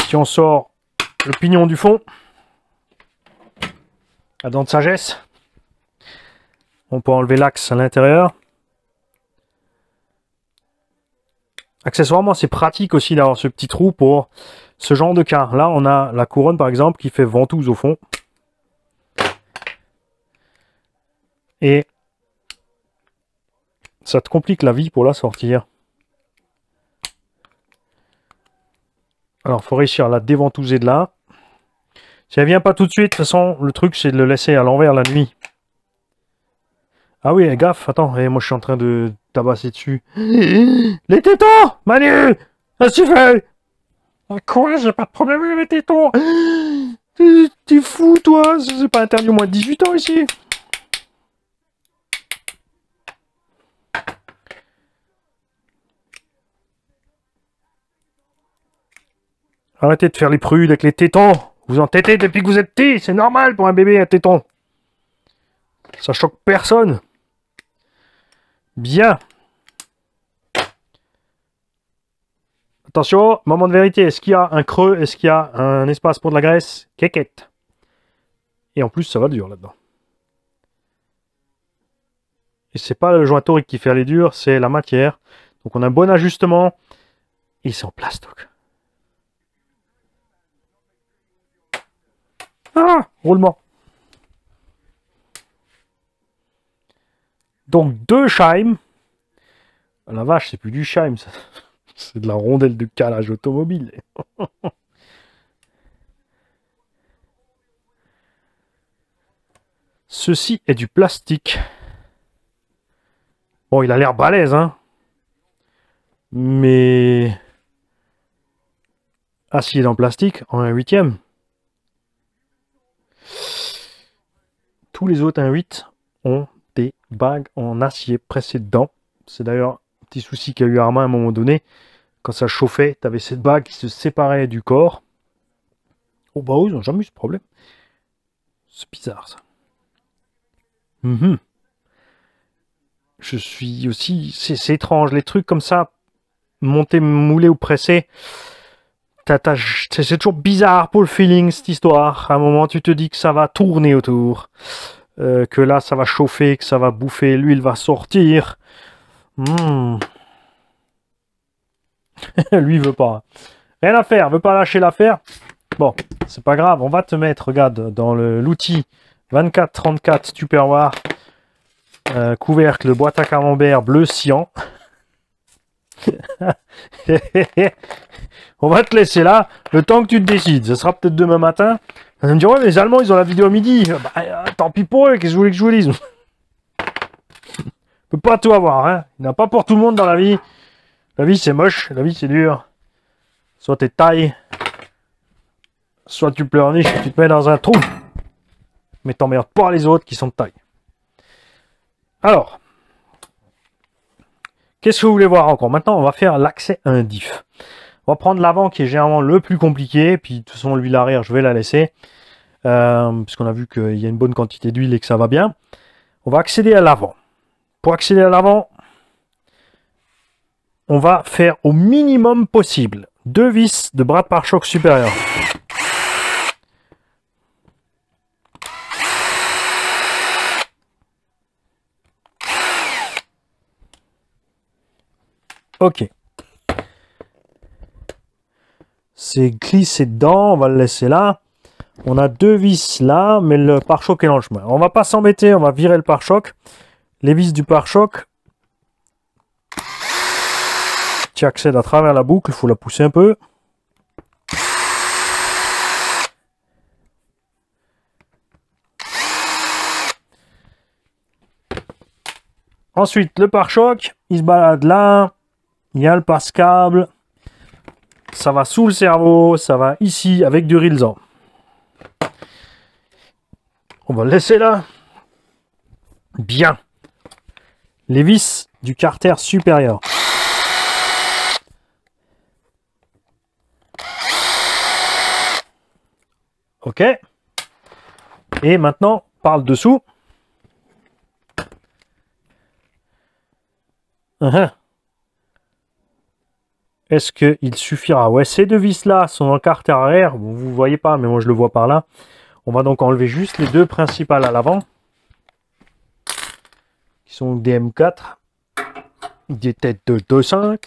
si on sort le pignon du fond, la dent de sagesse, on peut enlever l'axe à l'intérieur. Accessoirement, c'est pratique aussi d'avoir ce petit trou pour ce genre de cas. Là, on a la couronne, par exemple, qui fait ventouse au fond. Et ça te complique la vie pour la sortir. Alors, faut réussir à la déventouser de là. Si elle vient pas tout de suite, de toute façon, le truc, c'est de le laisser à l'envers la nuit. Ah oui, gaffe, attends, et eh, moi je suis en train de tabasser dessus. Les tétons Manu Qu'est-ce tu fais ah, Quoi J'ai pas de problème avec les tétons T'es fou, toi C'est pas interdit au moins de 18 ans ici Arrêtez de faire les prudes avec les tétons. Vous en têtez depuis que vous êtes petit. C'est normal pour un bébé, un téton. Ça choque personne. Bien. Attention, moment de vérité. Est-ce qu'il y a un creux Est-ce qu'il y a un espace pour de la graisse Quéquette. Et en plus, ça va dur là-dedans. Et c'est pas le joint torique qui fait les dur, c'est la matière. Donc on a un bon ajustement. Et c'est en plastoc. Ah, roulement. Donc deux chimes ah, La vache, c'est plus du chime c'est de la rondelle de calage automobile. Ceci est du plastique. Bon, il a l'air balèze, hein. Mais... Acier ah, en plastique, en un huitième. Tous les autres 1.8 ont des bagues en acier pressées dedans. C'est d'ailleurs un petit souci qu'a eu Arma à un moment donné. Quand ça chauffait, tu avais cette bague qui se séparait du corps. Oh bah ils n'ont jamais eu ce problème. C'est bizarre ça. Mhm. Je suis aussi... C'est étrange, les trucs comme ça, montés, moulés ou pressés c'est toujours bizarre pour le feeling cette histoire. À un moment, tu te dis que ça va tourner autour, euh, que là, ça va chauffer, que ça va bouffer, Lui, il va sortir. il hmm. Lui veut pas. Rien à faire, veut pas lâcher l'affaire. Bon, c'est pas grave, on va te mettre, regarde, dans l'outil 24-34 Tupperware, euh, couvercle, boîte à camembert bleu cyan. on va te laisser là, le temps que tu te décides. Ce sera peut-être demain matin. On me dire, ouais, mais les Allemands, ils ont la vidéo à midi. Ah, bah, euh, tant pis pour eux, qu'est-ce que je voulais que je vous dise peut pas tout avoir, hein. Il n'y a pas pour tout le monde dans la vie. La vie, c'est moche, la vie, c'est dur. Soit t'es taille, soit tu pleurniches et tu te mets dans un trou. Mais t'emmerdes pas les autres qui sont de taille. Alors, Qu'est-ce que vous voulez voir encore Maintenant, on va faire l'accès à un diff. On va prendre l'avant qui est généralement le plus compliqué. Puis de toute façon, l'huile arrière, je vais la laisser. Euh, puisqu'on a vu qu'il y a une bonne quantité d'huile et que ça va bien. On va accéder à l'avant. Pour accéder à l'avant, on va faire au minimum possible deux vis de bras de pare-choc supérieur. Ok. C'est glissé dedans, on va le laisser là. On a deux vis là, mais le pare-choc est dans le chemin. On va pas s'embêter, on va virer le pare-choc. Les vis du pare-choc qui accèdent à travers la boucle, il faut la pousser un peu. Ensuite, le pare-choc, il se balade là, il y a le passe-câble. Ça va sous le cerveau. Ça va ici avec du Rilzan. On va le laisser là. Bien. Les vis du carter supérieur. OK. Et maintenant, par le dessous. Uh-huh. Est-ce qu'il suffira Ouais, ces deux vis-là sont en carte arrière. Vous ne voyez pas, mais moi je le vois par là. On va donc enlever juste les deux principales à l'avant. Qui sont des M4. Des têtes de 2.5.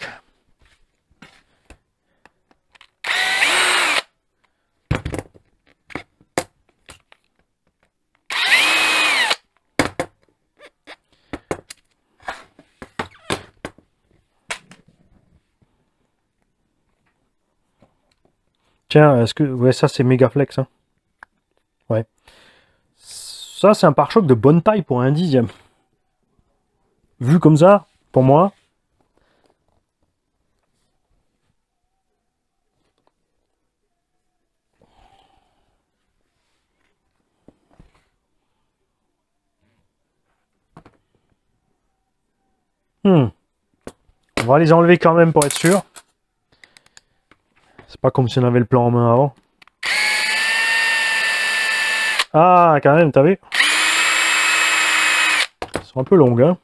Tiens, est-ce que... Ouais, ça, c'est Megaflex. Hein. Ouais. Ça, c'est un pare-choc de bonne taille pour un dixième. Vu comme ça, pour moi... Hmm. On va les enlever quand même pour être sûr. C'est pas comme si on avait le plan en main avant. Ah, quand même, t'as vu un peu longues, hein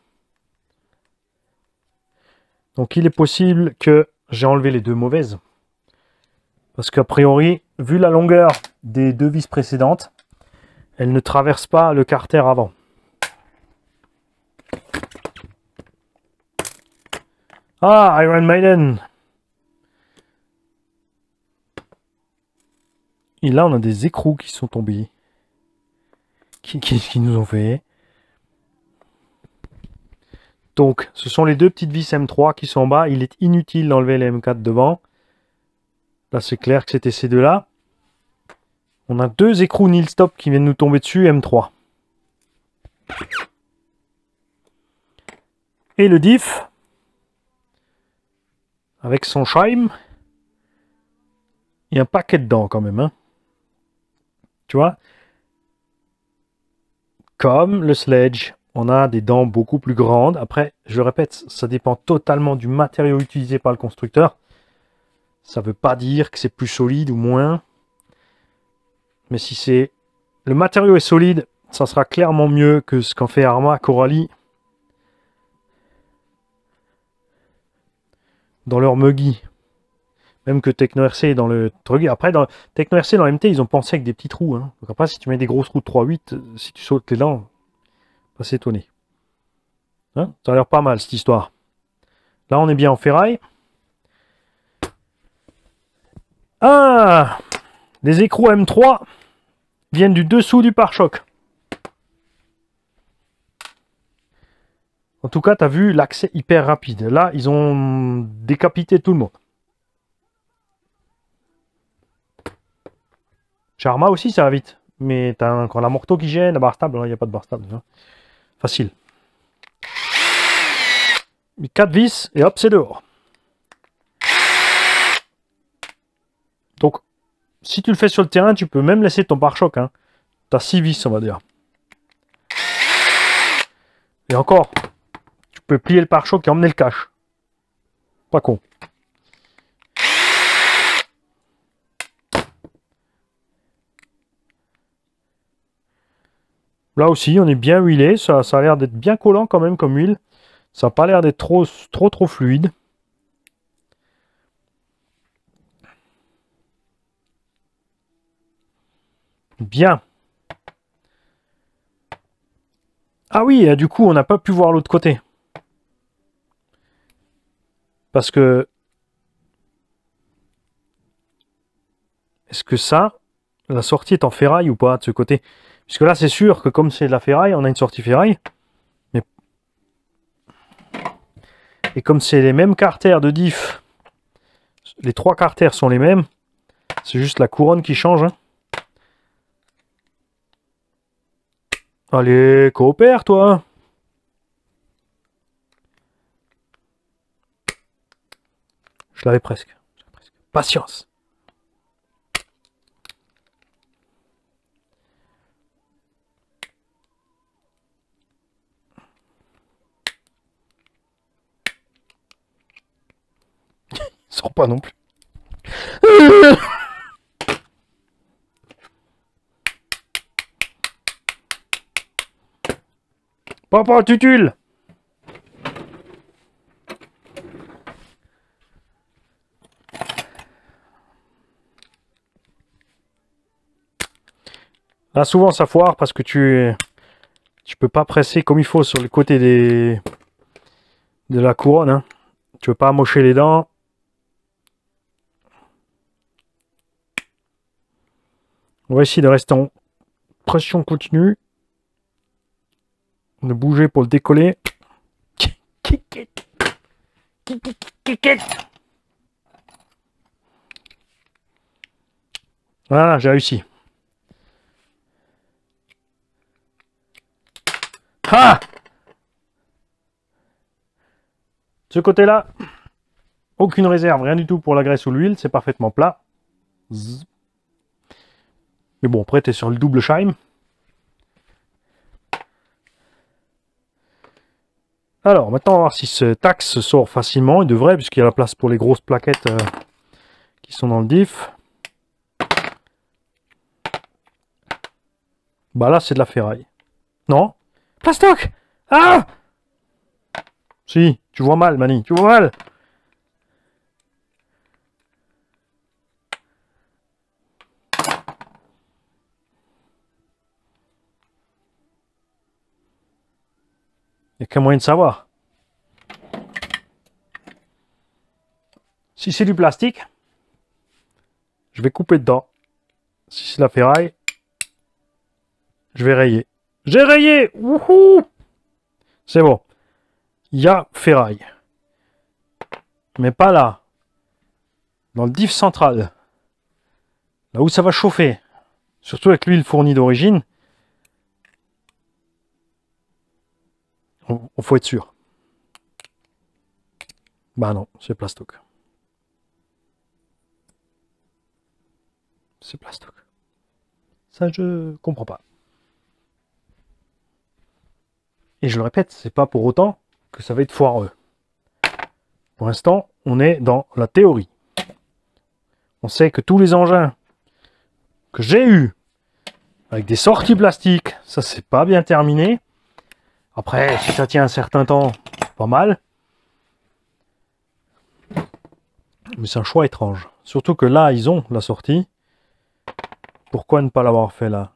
Donc, il est possible que j'ai enlevé les deux mauvaises. Parce qu'a priori, vu la longueur des deux vis précédentes, elles ne traversent pas le carter avant. Ah, Iron Maiden Et là, on a des écrous qui sont tombés. Qui, ce qu'ils nous ont fait. Donc, ce sont les deux petites vis M3 qui sont en bas. Il est inutile d'enlever les M4 devant. Là, c'est clair que c'était ces deux-là. On a deux écrous nil stop qui viennent nous tomber dessus, M3. Et le diff, avec son chime, il y a un paquet dedans quand même. Hein. Tu vois Comme le sledge, on a des dents beaucoup plus grandes. Après, je répète, ça dépend totalement du matériau utilisé par le constructeur. Ça ne veut pas dire que c'est plus solide ou moins. Mais si c'est le matériau est solide, ça sera clairement mieux que ce qu'en fait Arma Coralie dans leur muggy. Même que Techno RC dans le truc. Après, dans TechnoRC, dans MT, ils ont pensé avec des petits trous. Hein. Donc après, si tu mets des grosses roues de 3.8, si tu sautes les dents, pas s'étonner. Hein? ça a l'air pas mal cette histoire. Là, on est bien en ferraille. Ah Les écrous M3 viennent du dessous du pare-choc. En tout cas, tu as vu l'accès hyper rapide. Là, ils ont décapité tout le monde. Charma aussi, ça va vite. Mais t'as encore la morteau qui gêne, la barre stable. Il hein, n'y a pas de barre stable. Facile. 4 vis et hop, c'est dehors. Donc, si tu le fais sur le terrain, tu peux même laisser ton pare-choc. Hein. T'as 6 vis, on va dire. Et encore, tu peux plier le pare-choc et emmener le cache. Pas con. Là aussi, on est bien huilé. Ça, a l'air d'être bien collant quand même comme huile. Ça n'a pas l'air d'être trop, trop, trop fluide. Bien. Ah oui, du coup, on n'a pas pu voir l'autre côté. Parce que... Est-ce que ça, la sortie est en ferraille ou pas de ce côté Puisque là, c'est sûr que comme c'est de la ferraille, on a une sortie ferraille. Mais... Et comme c'est les mêmes carters de diff, les trois carters sont les mêmes. C'est juste la couronne qui change. Hein. Allez, coopère toi hein. Je l'avais presque. Patience pas non plus. Papa tutule Là souvent ça foire parce que tu tu peux pas presser comme il faut sur le côté des de la couronne. Hein. Tu veux pas mocher les dents. On va essayer de rester en pression continue. De bouger pour le décoller. Voilà, j'ai réussi. Ah Ce côté-là, aucune réserve, rien du tout pour la graisse ou l'huile, c'est parfaitement plat bon, après, t'es sur le double chime. Alors, maintenant, on va voir si ce taxe sort facilement. Il devrait, puisqu'il y a la place pour les grosses plaquettes euh, qui sont dans le diff. Bah là, c'est de la ferraille. Non Plastoc Ah Si, tu vois mal, Mani, tu vois mal Il n'y a qu'un moyen de savoir. Si c'est du plastique, je vais couper dedans. Si c'est la ferraille, je vais rayer. J'ai rayé Wouhou C'est bon. Il y a ferraille. Mais pas là. Dans le diff central. Là où ça va chauffer. Surtout avec l'huile fournie d'origine. On, faut être sûr. Bah non, c'est Plastoc. C'est Plastoc. Ça, je comprends pas. Et je le répète, c'est pas pour autant que ça va être foireux. Pour l'instant, on est dans la théorie. On sait que tous les engins que j'ai eu avec des sorties plastiques, ça s'est pas bien terminé. Après, si ça tient un certain temps, pas mal. Mais c'est un choix étrange. Surtout que là, ils ont la sortie. Pourquoi ne pas l'avoir fait là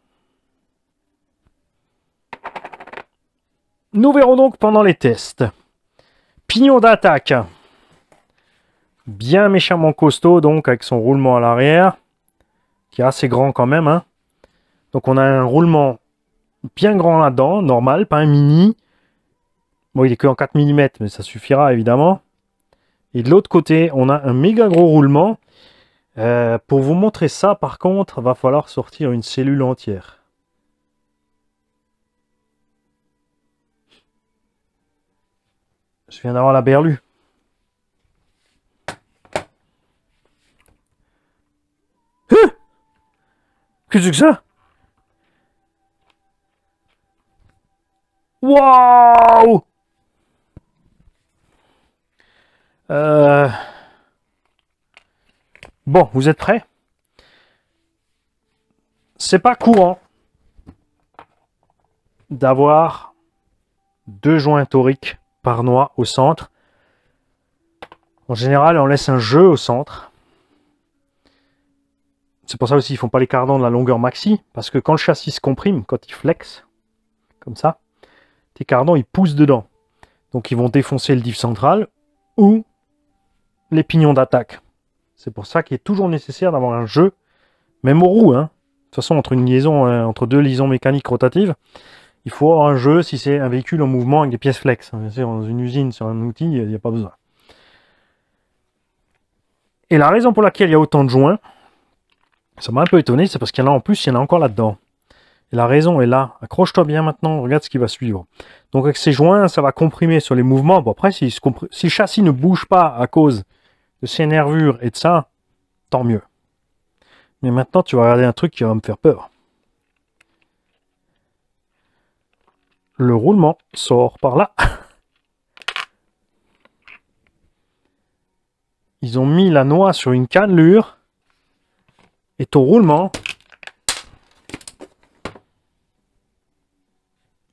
Nous verrons donc pendant les tests. Pignon d'attaque. Bien méchamment costaud, donc, avec son roulement à l'arrière. Qui est assez grand quand même. Hein. Donc on a un roulement bien grand là-dedans, normal, pas un mini. Bon, il est que en 4 mm, mais ça suffira évidemment. Et de l'autre côté, on a un méga gros roulement. Euh, pour vous montrer ça, par contre, va falloir sortir une cellule entière. Je viens d'avoir la berlue. Hein Qu'est-ce que c'est que ça Wow euh. Bon, vous êtes prêts C'est pas courant d'avoir deux joints toriques par noix au centre. En général, on laisse un jeu au centre. C'est pour ça aussi qu'ils font pas les cardans de la longueur maxi, parce que quand le châssis se comprime, quand il flexe, comme ça, les cardans ils poussent dedans. Donc ils vont défoncer le div central ou les pignons d'attaque. C'est pour ça qu'il est toujours nécessaire d'avoir un jeu, même aux roues. Hein. De toute façon, entre, une liaison, euh, entre deux liaisons mécaniques rotatives, il faut avoir un jeu si c'est un véhicule en mouvement avec des pièces flex. Hein, dans une usine, sur un outil, il n'y a pas besoin. Et la raison pour laquelle il y a autant de joints, ça m'a un peu étonné, c'est parce qu'il y en a en plus, il y en a encore là-dedans. Et la raison est là. Accroche-toi bien maintenant, regarde ce qui va suivre. Donc avec ces joints, ça va comprimer sur les mouvements. Bon, après, si, le châssis ne bouge pas à cause de ces nervures et de ça, tant mieux. Mais maintenant, tu vas regarder un truc qui va me faire peur. Le roulement sort par là. Ils ont mis la noix sur une cannelure et ton roulement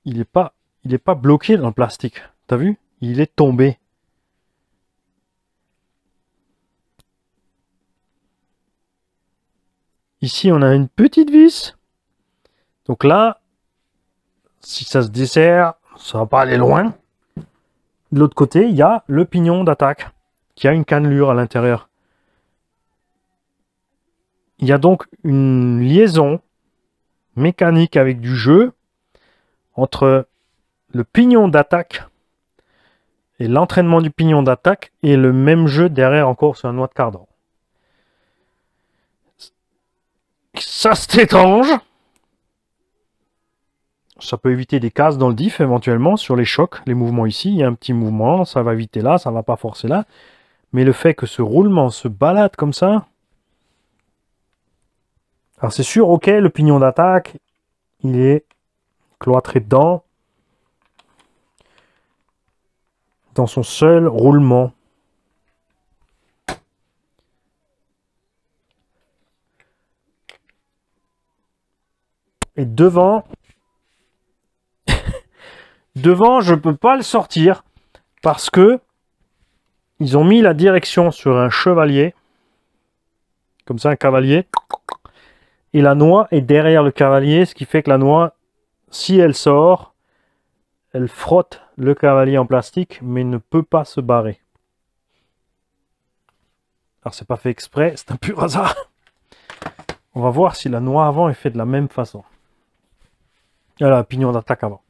il n'est pas, il est pas bloqué dans le plastique. T'as vu Il est tombé. Ici, on a une petite vis. Donc là, si ça se dessert, ça va pas aller loin. De l'autre côté, il y a le pignon d'attaque qui a une cannelure à l'intérieur. Il y a donc une liaison mécanique avec du jeu entre le pignon d'attaque et l'entraînement du pignon d'attaque et le même jeu derrière encore sur un noix de cardan. Ça, c'est étrange. Ça peut éviter des cases dans le diff éventuellement sur les chocs, les mouvements ici. Il y a un petit mouvement, ça va éviter là, ça ne va pas forcer là. Mais le fait que ce roulement se balade comme ça... Alors c'est sûr, ok, le pignon d'attaque, il est Cloître dedans. dans son seul roulement. Et devant, devant, je ne peux pas le sortir parce que ils ont mis la direction sur un chevalier, comme ça un cavalier, et la noix est derrière le cavalier, ce qui fait que la noix si elle sort, elle frotte le cavalier en plastique, mais ne peut pas se barrer. Alors c'est pas fait exprès, c'est un pur hasard. On va voir si la noix avant est faite de la même façon. Voilà, pignon d'attaque avant.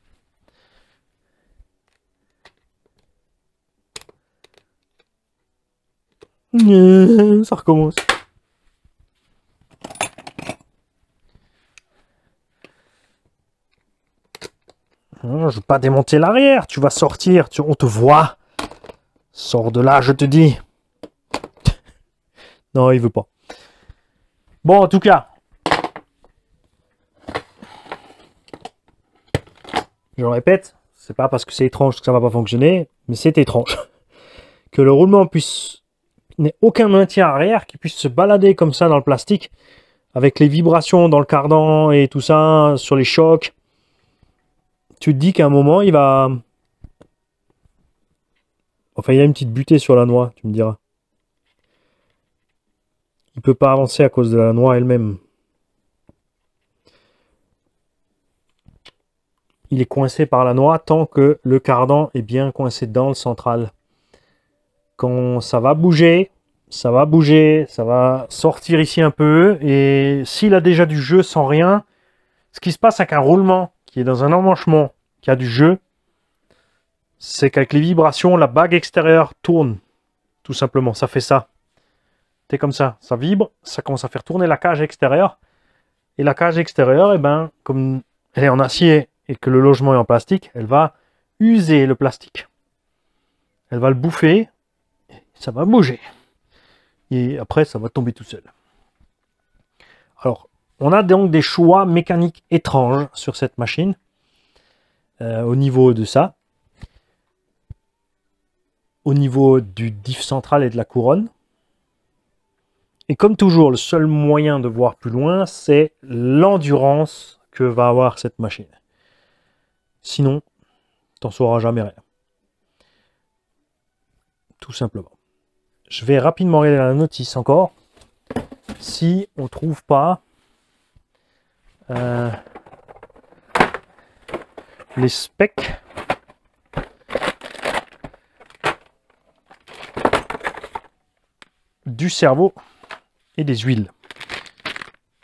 Ça recommence. Je ne veux pas démonter l'arrière. Tu vas sortir. On te voit. Sors de là, je te dis. non, il veut pas. Bon, en tout cas. Je répète, c'est pas parce que c'est étrange que ça va pas fonctionner, mais c'est étrange. que le roulement puisse n'ait aucun maintien arrière, qui puisse se balader comme ça dans le plastique, avec les vibrations dans le cardan et tout ça, sur les chocs, tu te dis qu'à un moment, il va... Enfin, il y a une petite butée sur la noix, tu me diras. Il peut pas avancer à cause de la noix elle-même. Il est coincé par la noix tant que le cardan est bien coincé dans le central. Quand ça va bouger, ça va bouger, ça va sortir ici un peu. Et s'il a déjà du jeu sans rien, ce qui se passe avec un roulement, et dans un emmanchement, qui a du jeu, c'est qu'avec les vibrations, la bague extérieure tourne. Tout simplement, ça fait ça. C'est comme ça, ça vibre, ça commence à faire tourner la cage extérieure. Et la cage extérieure, et eh ben, comme elle est en acier et que le logement est en plastique, elle va user le plastique. Elle va le bouffer, ça va bouger. Et après, ça va tomber tout seul. Alors, on a donc des choix mécaniques étranges sur cette machine euh, au niveau de ça. Au niveau du diff central et de la couronne. Et comme toujours, le seul moyen de voir plus loin, c'est l'endurance que va avoir cette machine. Sinon, t'en sauras jamais rien. Tout simplement. Je vais rapidement regarder la notice encore. Si on trouve pas euh, les specs. du cerveau et des huiles.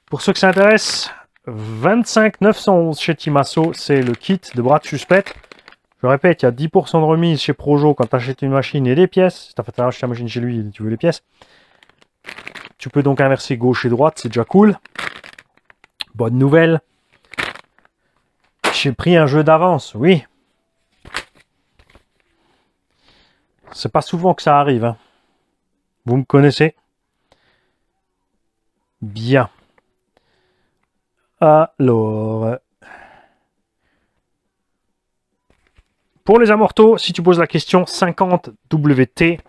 Pour ceux que ça intéresse, 25 911 chez Timasso, c'est le kit de bras de suspect Je répète, il y a 10% de remise chez Projo quand tu achètes une machine et des pièces. Si tu as acheté une machine chez lui tu veux les pièces. Tu peux donc inverser gauche et droite, c'est déjà cool. Bonne nouvelle. J'ai pris un jeu d'avance, oui. C'est pas souvent que ça arrive. Hein. Vous me connaissez Bien. Alors... Pour les amortaux, si tu poses la question, 50 WT,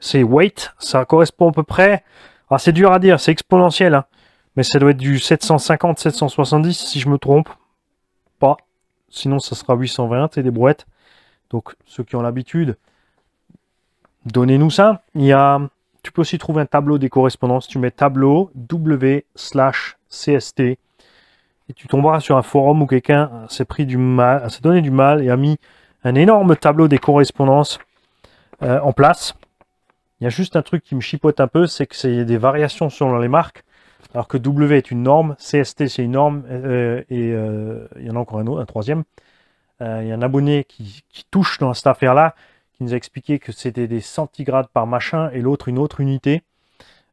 c'est weight, ça correspond à peu près... Ah, c'est dur à dire, c'est exponentiel. Hein. Mais ça doit être du 750, 770 si je me trompe. Pas. Sinon, ça sera 820 et des brouettes. Donc, ceux qui ont l'habitude, donnez-nous ça. Il y a, tu peux aussi trouver un tableau des correspondances. Tu mets tableau W slash CST et tu tomberas sur un forum où quelqu'un s'est pris du mal, s'est donné du mal et a mis un énorme tableau des correspondances euh, en place. Il y a juste un truc qui me chipote un peu, c'est que c'est des variations selon les marques. Alors que W est une norme, CST c'est une norme, euh, et euh, il y en a encore un, autre, un troisième. Euh, il y a un abonné qui, touche dans cette affaire-là, qui nous a expliqué que c'était des centigrades par machin et l'autre une autre unité.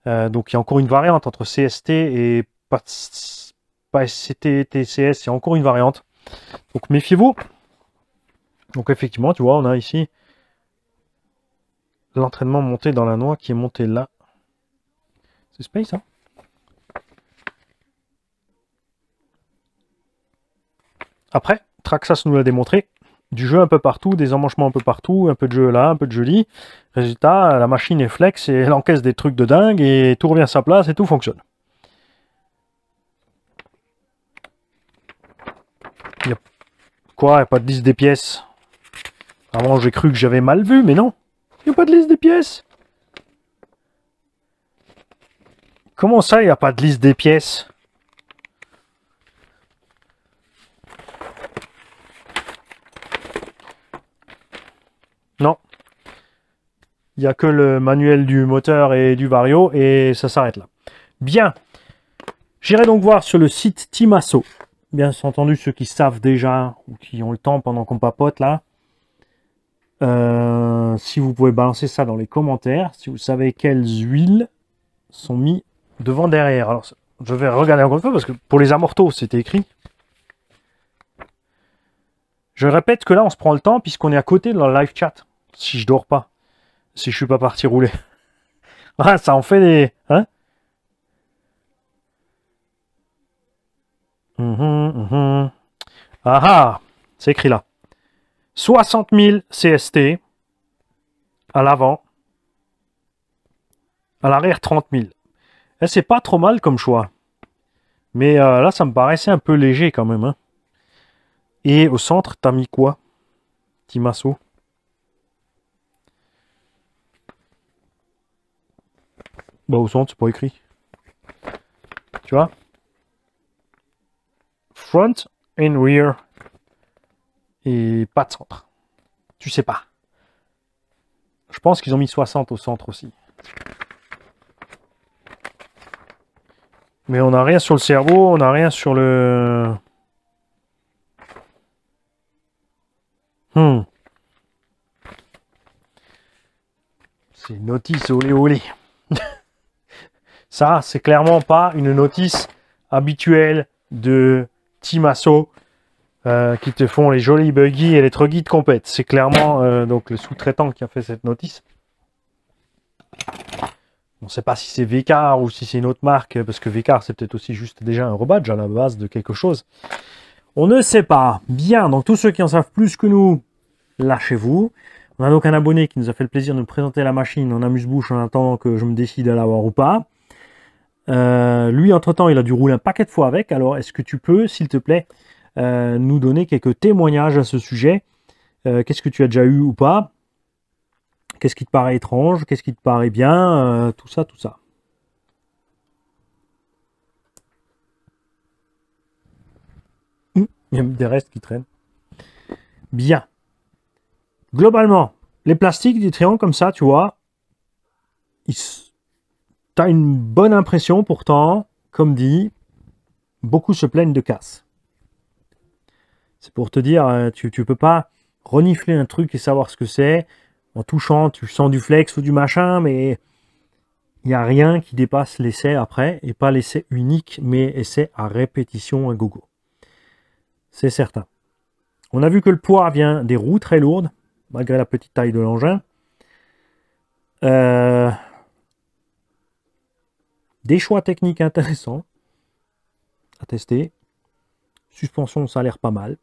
donc il y a encore une variante entre CST et pas, pas il y a encore une variante. Donc méfiez-vous. Donc effectivement, tu vois, on a ici l'entraînement monté dans la noix qui est monté là. C'est space, hein Après, Traxas nous l'a démontré, du jeu un peu partout, des emmanchements un peu partout, un peu de jeu là, un peu de joli. Résultat, la machine est flex et elle encaisse des trucs de dingue et tout revient à sa place et tout fonctionne. quoi Il n'y a pas de liste des pièces Avant, j'ai cru que j'avais mal vu, mais non. Il n'y a pas de liste des pièces. Comment ça, il n'y a pas de liste des pièces Il n'y a que le manuel du moteur et du vario et ça s'arrête là. Bien. J'irai donc voir sur le site Timasso. Bien entendu, ceux qui savent déjà ou qui ont le temps pendant qu'on papote là. Euh, si vous pouvez balancer ça dans les commentaires, si vous savez quelles huiles sont mises devant derrière. Alors, je vais regarder encore une fois parce que pour les amortisseurs, c'était écrit. Je répète que là, on se prend le temps puisqu'on est à côté dans le live chat. Si je dors pas si je suis pas parti rouler. Ah, ça en fait des... Hein mhm, mhm. Ah ah C'est écrit là. 60 000 CST à l'avant. À l'arrière, 30 000. Et c'est pas trop mal comme choix. Mais euh, là, ça me paraissait un peu léger quand même. Hein. Et au centre, t'as mis quoi Timasso Bah au centre, c'est pas écrit. Tu vois Front and rear. Et pas de centre. Tu sais pas. Je pense qu'ils ont mis 60 au centre aussi. Mais on n'a rien sur le cerveau, on n'a rien sur le... Hmm. C'est notice, olé olé. Ça, c'est clairement pas une notice habituelle de Timasso euh, qui te font les jolis buggy et les truggy de compète. C'est clairement euh, donc le sous-traitant qui a fait cette notice. On ne sait pas si c'est Vicar ou si c'est une autre marque, parce que Vicar, c'est peut-être aussi juste déjà un rebadge à la base de quelque chose. On ne sait pas. Bien, donc tous ceux qui en savent plus que nous, lâchez-vous. On a donc un abonné qui nous a fait le plaisir de nous présenter la machine en amuse-bouche en attendant que je me décide à l'avoir ou pas. Euh, lui, entre-temps, il a dû rouler un paquet de fois avec. Alors, est-ce que tu peux, s'il te plaît, euh, nous donner quelques témoignages à ce sujet euh, Qu'est-ce que tu as déjà eu ou pas Qu'est-ce qui te paraît étrange Qu'est-ce qui te paraît bien Tout ça, tout ça. Hmm, il y a des restes qui traînent. Bien. Globalement, les plastiques, du triangle comme ça, tu vois, ils T'as une bonne impression, pourtant, comme dit, beaucoup se plaignent de casse. C'est pour te dire, euh, tu ne peux pas renifler un truc et savoir ce que c'est. En touchant, tu sens du flex ou du machin, mais il n'y a rien qui dépasse l'essai après, et pas l'essai unique, mais essai à répétition à gogo. C'est certain. On a vu que le poids vient des roues très lourdes, malgré la petite taille de l'engin. Euh, des choix techniques intéressants à tester. Suspension, ça a l'air pas mal.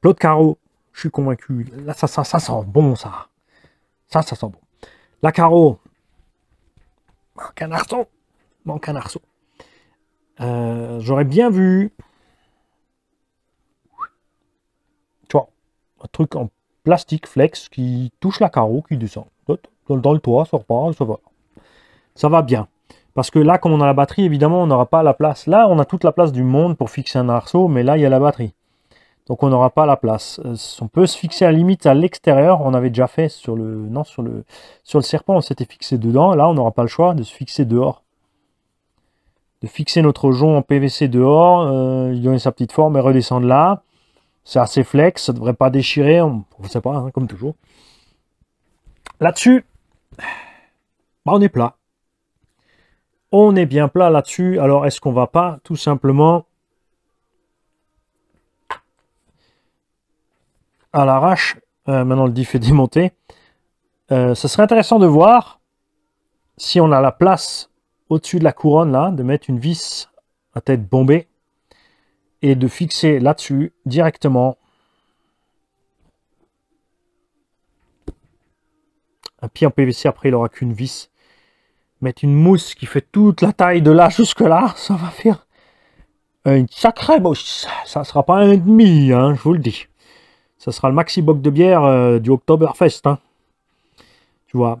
Plot carreau, je suis convaincu. Là, ça, ça, ça sent bon, ça. Ça, ça sent bon. La carreau, manque un arceau. Manque un arceau. Euh, j'aurais bien vu. Tu vois, un truc en plastique flex qui touche la carreau, qui descend. Dans, le toit, ça repart, ça va. Ça va bien. Parce que là, comme on a la batterie, évidemment, on n'aura pas la place. Là, on a toute la place du monde pour fixer un arceau, mais là, il y a la batterie. Donc on n'aura pas la place. Euh, on peut se fixer à la limite à l'extérieur. On avait déjà fait sur le non sur le sur le serpent, on s'était fixé dedans. Là, on n'aura pas le choix de se fixer dehors. De fixer notre jonc en PVC dehors, euh, Il lui donner sa petite forme et redescendre là. C'est assez flex, ça ne devrait pas déchirer, on ne sait pas, hein, comme toujours. Là-dessus, bah, on est plat. On est bien plat là-dessus. Alors, est-ce qu'on va pas tout simplement à l'arrache euh, Maintenant, le diff est démonté. Euh, ce serait intéressant de voir si on a la place au-dessus de la couronne, là, de mettre une vis à tête bombée et de fixer là-dessus directement un pied en PVC. Après, il aura qu'une vis mettre une mousse qui fait toute la taille de là jusque là, ça va faire une sacrée mousse. Ça sera pas un demi, hein, je vous le dis. Ça sera le maxi boc de bière euh, du Oktoberfest. Hein. Tu vois,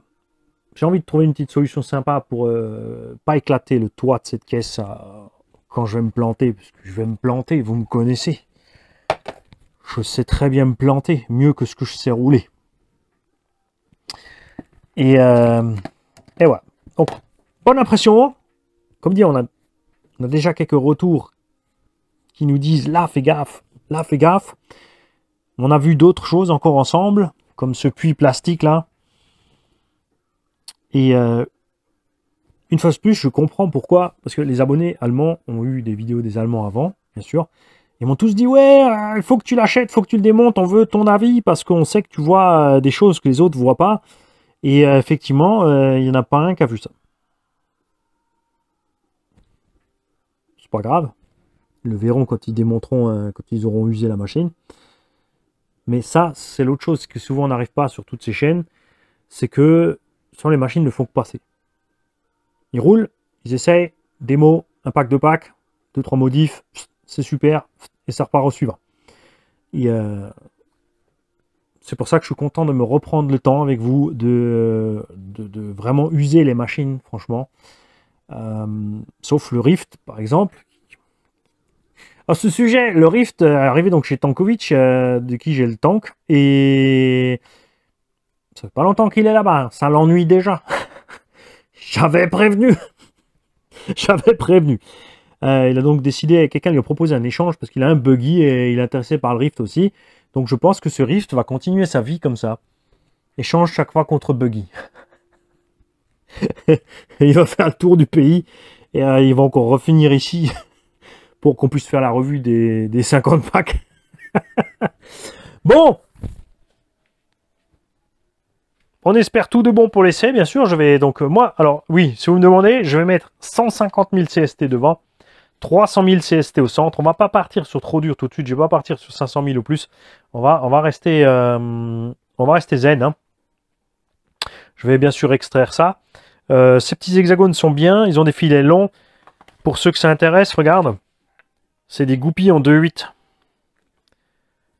j'ai envie de trouver une petite solution sympa pour euh, pas éclater le toit de cette caisse euh, quand je vais me planter, parce que je vais me planter, vous me connaissez. Je sais très bien me planter, mieux que ce que je sais rouler. Et, et voilà. Donc, bonne impression. Oh. Comme dit, on a, a déjà quelques retours qui nous disent là, fais gaffe, là, fais gaffe. On a vu d'autres choses encore ensemble, comme ce puits plastique là. Et euh, une fois de plus, je comprends pourquoi, parce que les abonnés allemands ont eu des vidéos des Allemands avant, bien sûr. Ils m'ont tous dit ouais, euh, il faut que tu l'achètes, faut que tu le démontes, on veut ton avis parce qu'on sait que tu vois euh, des choses que les autres voient pas. Et euh, effectivement, euh, il n'y en a pas un qui a vu ça. C'est pas grave. Ils le verront quand ils démontreront, euh, quand ils auront usé la machine. Mais ça, c'est l'autre chose que souvent on n'arrive pas sur toutes ces chaînes, c'est que sans les machines ne font que passer. Ils roulent, ils essayent, démo, un pack de packs, deux, trois modifs, c'est super, et ça repart au suivant. Et c'est pour ça que je suis content de me reprendre le temps avec vous, de, vraiment user les machines, franchement. Euh, sauf le Rift, par exemple. À ce sujet, le Rift euh, est arrivé donc chez Tankovic, euh, de qui j'ai le tank, et ça fait pas longtemps qu'il est là-bas, hein. ça l'ennuie déjà. J'avais prévenu J'avais prévenu Il a donc décidé, quelqu'un lui a proposé un échange parce qu'il a un buggy et il est intéressé par le Rift aussi. Donc je pense que ce Rift va continuer sa vie comme ça. Et change chaque fois contre Buggy. il va faire le tour du pays. Et euh, il va encore refinir ici pour qu'on puisse faire la revue des, 50 packs. bon on espère tout de bon pour l'essai, bien sûr. Je vais donc, euh, moi, alors oui, si vous me demandez, je vais mettre 150 000 CST devant, 300 000 CST au centre. On va pas partir sur trop dur tout de suite, je vais pas partir sur 500 000 ou plus. Euh, on va, rester, zen. Hein. Je vais bien sûr extraire ça. Euh, ces petits hexagones sont bien, ils ont des filets longs. Pour ceux que ça intéresse, regarde, c'est des goupilles en 2.8.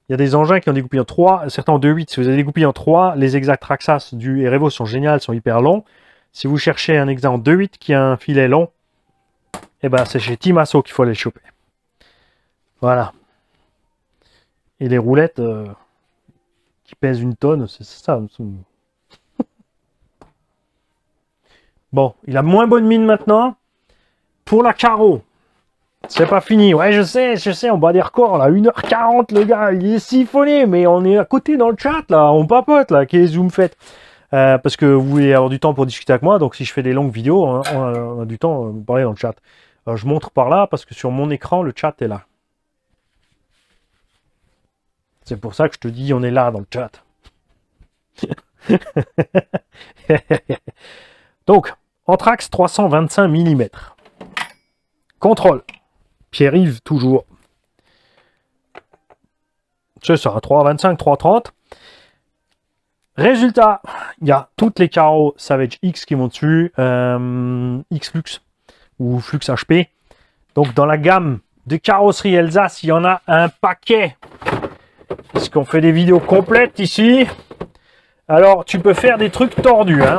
Il y a des engins qui ont des goupilles en 3, certains en 2.8. Si vous avez des goupilles en 3, les exacts Traxas du Erevo sont géniales, sont hyper longs. Si vous cherchez un hexa en 2.8 qui a un filet long, eh ben c'est chez Timasso qu'il faut aller choper. Voilà, et les roulettes euh, qui pèsent une tonne, c'est ça. bon, il a moins bonne mine maintenant. Pour la carreau. c'est pas fini. Ouais, je sais, je sais, on bat des records là. 1h40, le gars, il est siphonné, mais on est à côté dans le chat là, on papote là. Quel zoom fait faites euh, Parce que vous voulez avoir du temps pour discuter avec moi, donc si je fais des longues vidéos, on, a, du temps, euh, pour parler dans le chat. je montre par là parce que sur mon écran, le chat est là. C'est pour ça que je te dis, on est là dans le chat. Donc, Anthrax 325 mm. Contrôle. Pierre-Yves, toujours. C'est ça, 325, 330. Résultat, il y a toutes les carreaux Savage X qui vont dessus, euh, X-Flux ou Flux HP. Donc dans la gamme de carrosserie Elsa, il y en a un paquet qu'on fait des vidéos complètes ici. Alors, tu peux faire des trucs tordus. Je hein.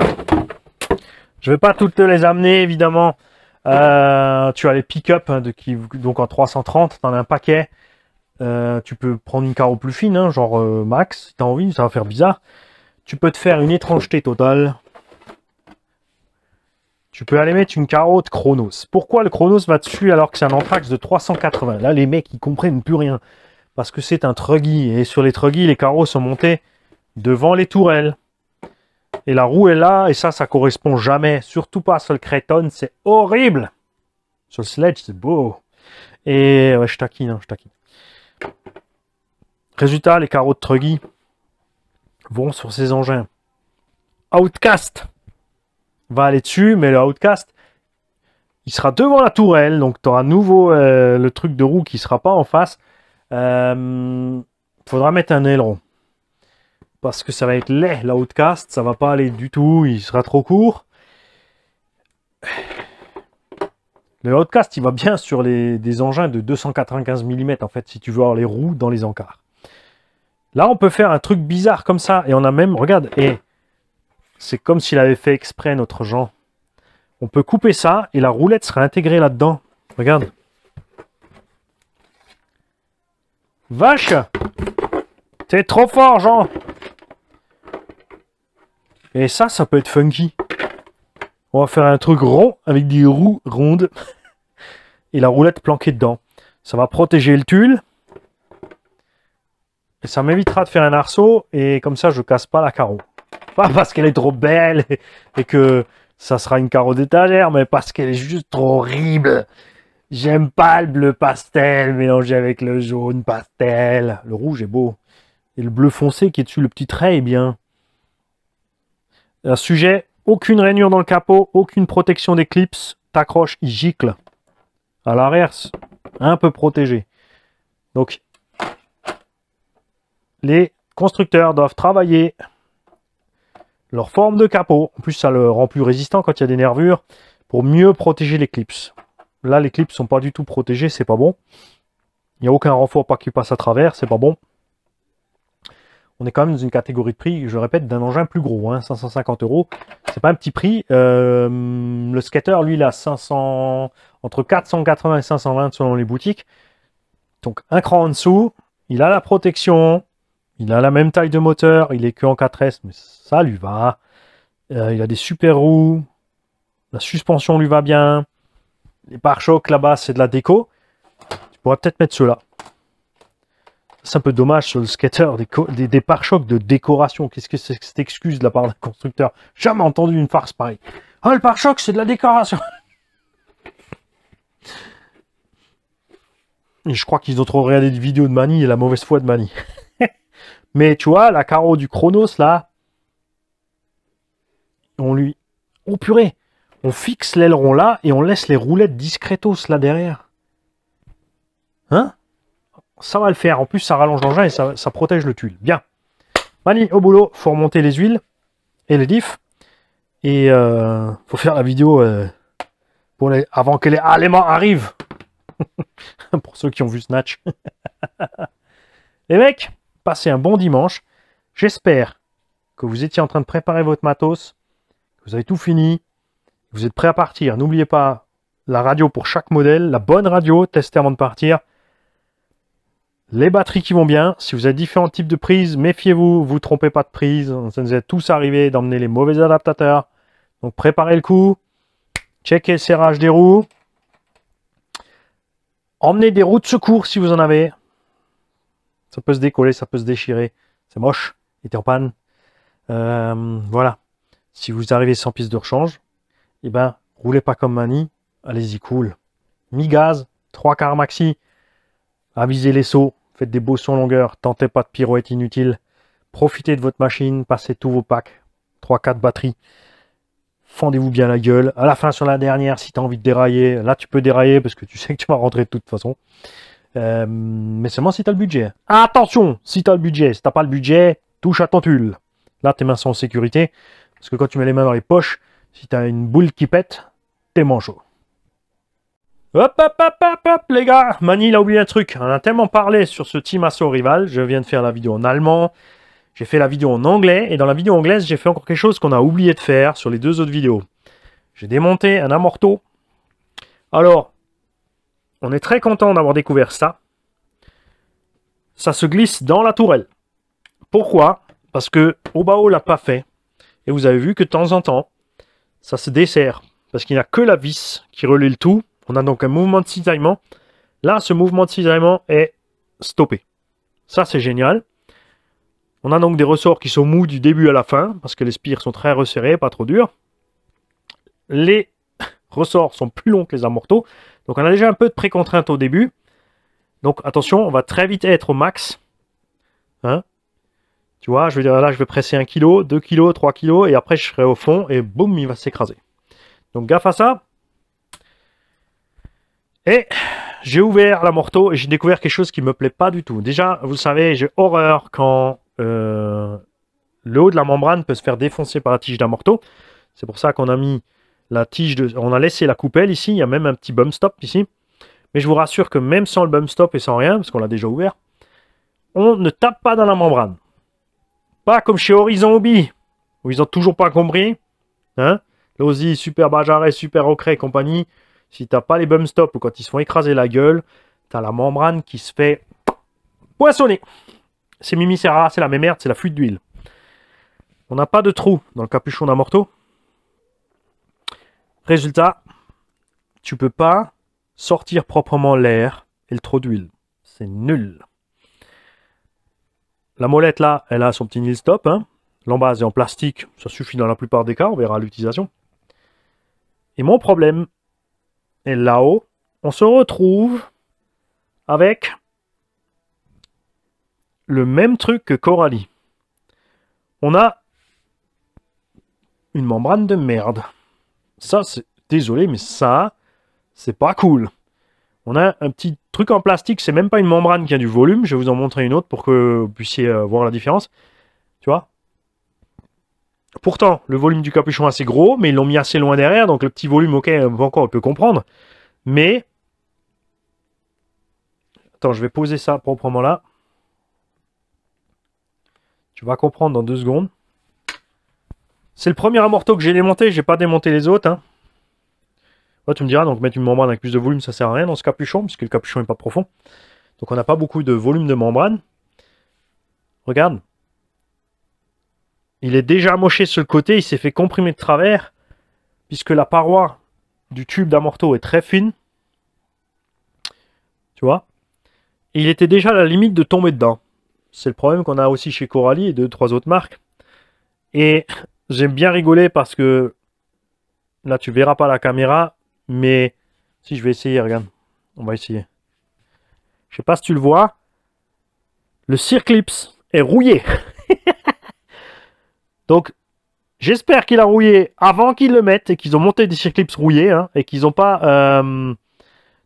Je vais pas toutes les amener, évidemment. Euh, tu as les pick-up, hein, qui donc en 330, tu as un paquet. Euh, tu peux prendre une carreau plus fine, hein, genre euh, max, si tu as envie, ça va faire bizarre. Tu peux te faire une étrangeté totale. Tu peux aller mettre une de Chronos. Pourquoi le Chronos va dessus alors que c'est un anthrax de 380 Là, les mecs, ils comprennent plus rien parce que c'est un truggy. Et sur les truggy, les carreaux sont montés devant les tourelles. Et la roue est là, et ça, ça correspond jamais. Surtout pas sur le Creton, c'est horrible. Sur le sledge, c'est beau. Et je taquine, hein, je taquine. Résultat, les carreaux de truggy vont sur ces engins. Outcast va aller dessus, mais le Outcast, il sera devant la tourelle, donc tu auras à nouveau euh, le truc de roue qui sera pas en face. Euh, faudra mettre un aileron. Parce que ça va être laid, la Outcast, ça va pas aller du tout, il sera trop court. Le Outcast, il va bien sur les, des engins de 295 mm, en fait, si tu veux les roues dans les encarts. Là, on peut faire un truc bizarre comme ça, et on a même, regarde, et c'est comme s'il avait fait exprès, notre Jean. On peut couper ça, et la roulette sera intégrée là-dedans. Regarde. Vache T'es trop fort, Jean Et ça, ça peut être funky. On va faire un truc rond avec des roues rondes et la roulette planquée dedans. Ça va protéger le tulle. Et ça m'évitera de faire un arceau et comme ça, je casse pas la carreau. Pas parce qu'elle est trop belle et que ça sera une carreau d'étagère, mais parce qu'elle est juste trop horrible. J'aime pas le bleu pastel mélangé avec le jaune pastel. Le rouge est beau. Et le bleu foncé qui est dessus, le petit trait est bien. Un sujet, aucune rainure dans le capot, aucune protection d'éclipse. T'accroches, il gicle. À l'inverse, un peu protégé. Donc, les constructeurs doivent travailler leur forme de capot. En plus, ça le rend plus résistant quand il y a des nervures pour mieux protéger l'éclipse. Là, les clips sont pas du tout protégés, c'est pas bon. Il n'y a aucun renfort pas qui passe à travers, c'est pas bon. On est quand même dans une catégorie de prix, je répète, d'un engin plus gros, 550 hein, euros. C'est pas un petit prix. Euh, le skater, lui, il a 500, entre 480 et 520 selon les boutiques. Donc un cran en dessous, il a la protection, il a la même taille de moteur, il est que en 4S, mais ça lui va. Euh, il a des super roues, la suspension lui va bien. Les pare-chocs là-bas, c'est de la déco. Tu pourrais peut-être mettre ceux-là. C'est un peu dommage sur le skater, des, pare-chocs de décoration. Qu'est-ce que c'est que cette excuse de la part d'un constructeur Jamais entendu une farce pareille. Oh, le pare-choc, c'est de la décoration je crois qu'ils ont trop regardé des vidéos de Mani et la mauvaise foi de Mani. Mais tu vois, la carreau du Chronos, là, on lui... Oh purée on fixe l'aileron là et on laisse les roulettes discretos là derrière. Hein Ça va le faire. En plus, ça rallonge l'engin et ça, protège le tuile. Bien. Mani, au boulot, faut remonter les huiles et les diffs. Et euh, faut faire la vidéo euh, pour les... avant que les Allemands arrivent. pour ceux qui ont vu Snatch. les mecs, passez un bon dimanche. J'espère que vous étiez en train de préparer votre matos, que vous avez tout fini, vous êtes prêt à partir. N'oubliez pas la radio pour chaque modèle, la bonne radio, testez avant de partir. Les batteries qui vont bien. Si vous avez différents types de prises, méfiez-vous, vous ne trompez pas de prise. Ça nous est tous arrivé d'emmener les mauvais adaptateurs. Donc préparez le coup. checker le serrage des roues. Emmenez des roues de secours si vous en avez. Ça peut se décoller, ça peut se déchirer. C'est moche, il était en panne. Euh, voilà. Si vous arrivez sans piste de rechange, eh ben, roulez pas comme Mani, allez-y cool. Mi-gaz, 3 quarts maxi, avisez les sauts, faites des beaux sons longueur, tentez pas de pirouettes inutiles, profitez de votre machine, passez tous vos packs, 3-4 batteries, fendez-vous bien la gueule. À la fin, sur la dernière, si tu as envie de dérailler, là tu peux dérailler parce que tu sais que tu vas rentrer de toute façon. Euh, mais seulement si tu as le budget. Attention, si tu le budget, si t'as pas le budget, touche à ton tulle. Là, tes mains sont en sécurité. Parce que quand tu mets les mains dans les poches, si t'as une boule qui pète, t'es manchot. Hop, hop, hop, hop, hop, les gars Mani, il a oublié un truc. On a tellement parlé sur ce team assaut rival. Je viens de faire la vidéo en allemand. J'ai fait la vidéo en anglais. Et dans la vidéo anglaise, j'ai fait encore quelque chose qu'on a oublié de faire sur les deux autres vidéos. J'ai démonté un amorto. Alors, on est très content d'avoir découvert ça. Ça se glisse dans la tourelle. Pourquoi Parce que Obao l'a pas fait. Et vous avez vu que de temps en temps, ça se dessert parce qu'il n'y a que la vis qui relie le tout. On a donc un mouvement de cisaillement. Là, ce mouvement de cisaillement est stoppé. Ça, c'est génial. On a donc des ressorts qui sont mous du début à la fin, parce que les spires sont très resserrées, pas trop durs. Les ressorts sont plus longs que les amortisseurs. donc on a déjà un peu de pré-contrainte au début. Donc attention, on va très vite être au max. Hein tu vois, je veux dire, là, je vais presser 1 kg, 2 kg, 3 kg, et après, je serai au fond, et boum, il va s'écraser. Donc, gaffe à ça. Et j'ai ouvert la morteau et j'ai découvert quelque chose qui ne me plaît pas du tout. Déjà, vous le savez, j'ai horreur quand euh, le haut de la membrane peut se faire défoncer par la tige d'un morteau. C'est pour ça qu'on a mis la tige de... On a laissé la coupelle ici, il y a même un petit bump stop ici. Mais je vous rassure que même sans le bump stop et sans rien, parce qu'on l'a déjà ouvert, on ne tape pas dans la membrane. Pas comme chez Horizon Hobby, où ils ont toujours pas compris. Hein losi Super Bajaret, Super Ocre et compagnie. Si t'as pas les bum stop ou quand ils se font écraser la gueule, t'as la membrane qui se fait poissonner C'est Mimi c'est la même merde, c'est la fuite d'huile. On n'a pas de trou dans le capuchon d'un Résultat, tu peux pas sortir proprement l'air et le trop d'huile. C'est nul la molette là, elle a son petit nil stop. Hein. L'embase est en plastique, ça suffit dans la plupart des cas, on verra l'utilisation. Et mon problème est là-haut, on se retrouve avec le même truc que Coralie. On a une membrane de merde. Ça, c'est désolé, mais ça, c'est pas cool. On a un petit truc en plastique, c'est même pas une membrane qui a du volume. Je vais vous en montrer une autre pour que vous puissiez euh, voir la différence. Tu vois Pourtant, le volume du capuchon est assez gros, mais ils l'ont mis assez loin derrière, donc le petit volume, ok, encore on peut comprendre. Mais... Attends, je vais poser ça proprement là. Tu vas comprendre dans deux secondes. C'est le premier amorto que j'ai démonté, j'ai pas démonté les autres. Hein tu me diras, donc mettre une membrane avec plus de volume, ça sert à rien dans ce capuchon, puisque le capuchon n'est pas profond. Donc on n'a pas beaucoup de volume de membrane. Regarde. Il est déjà moché sur le côté, il s'est fait comprimer de travers, puisque la paroi du tube d'amorto est très fine. Tu vois il était déjà à la limite de tomber dedans. C'est le problème qu'on a aussi chez Coralie et deux, trois autres marques. Et j'aime bien rigoler parce que là, tu verras pas la caméra, mais si je vais essayer, regarde. On va essayer. Je sais pas si tu le vois. Le Circlips est rouillé. Donc, j'espère qu'il a rouillé avant qu'ils le mettent et qu'ils ont monté des Circlips rouillés hein, et qu'ils n'ont pas euh,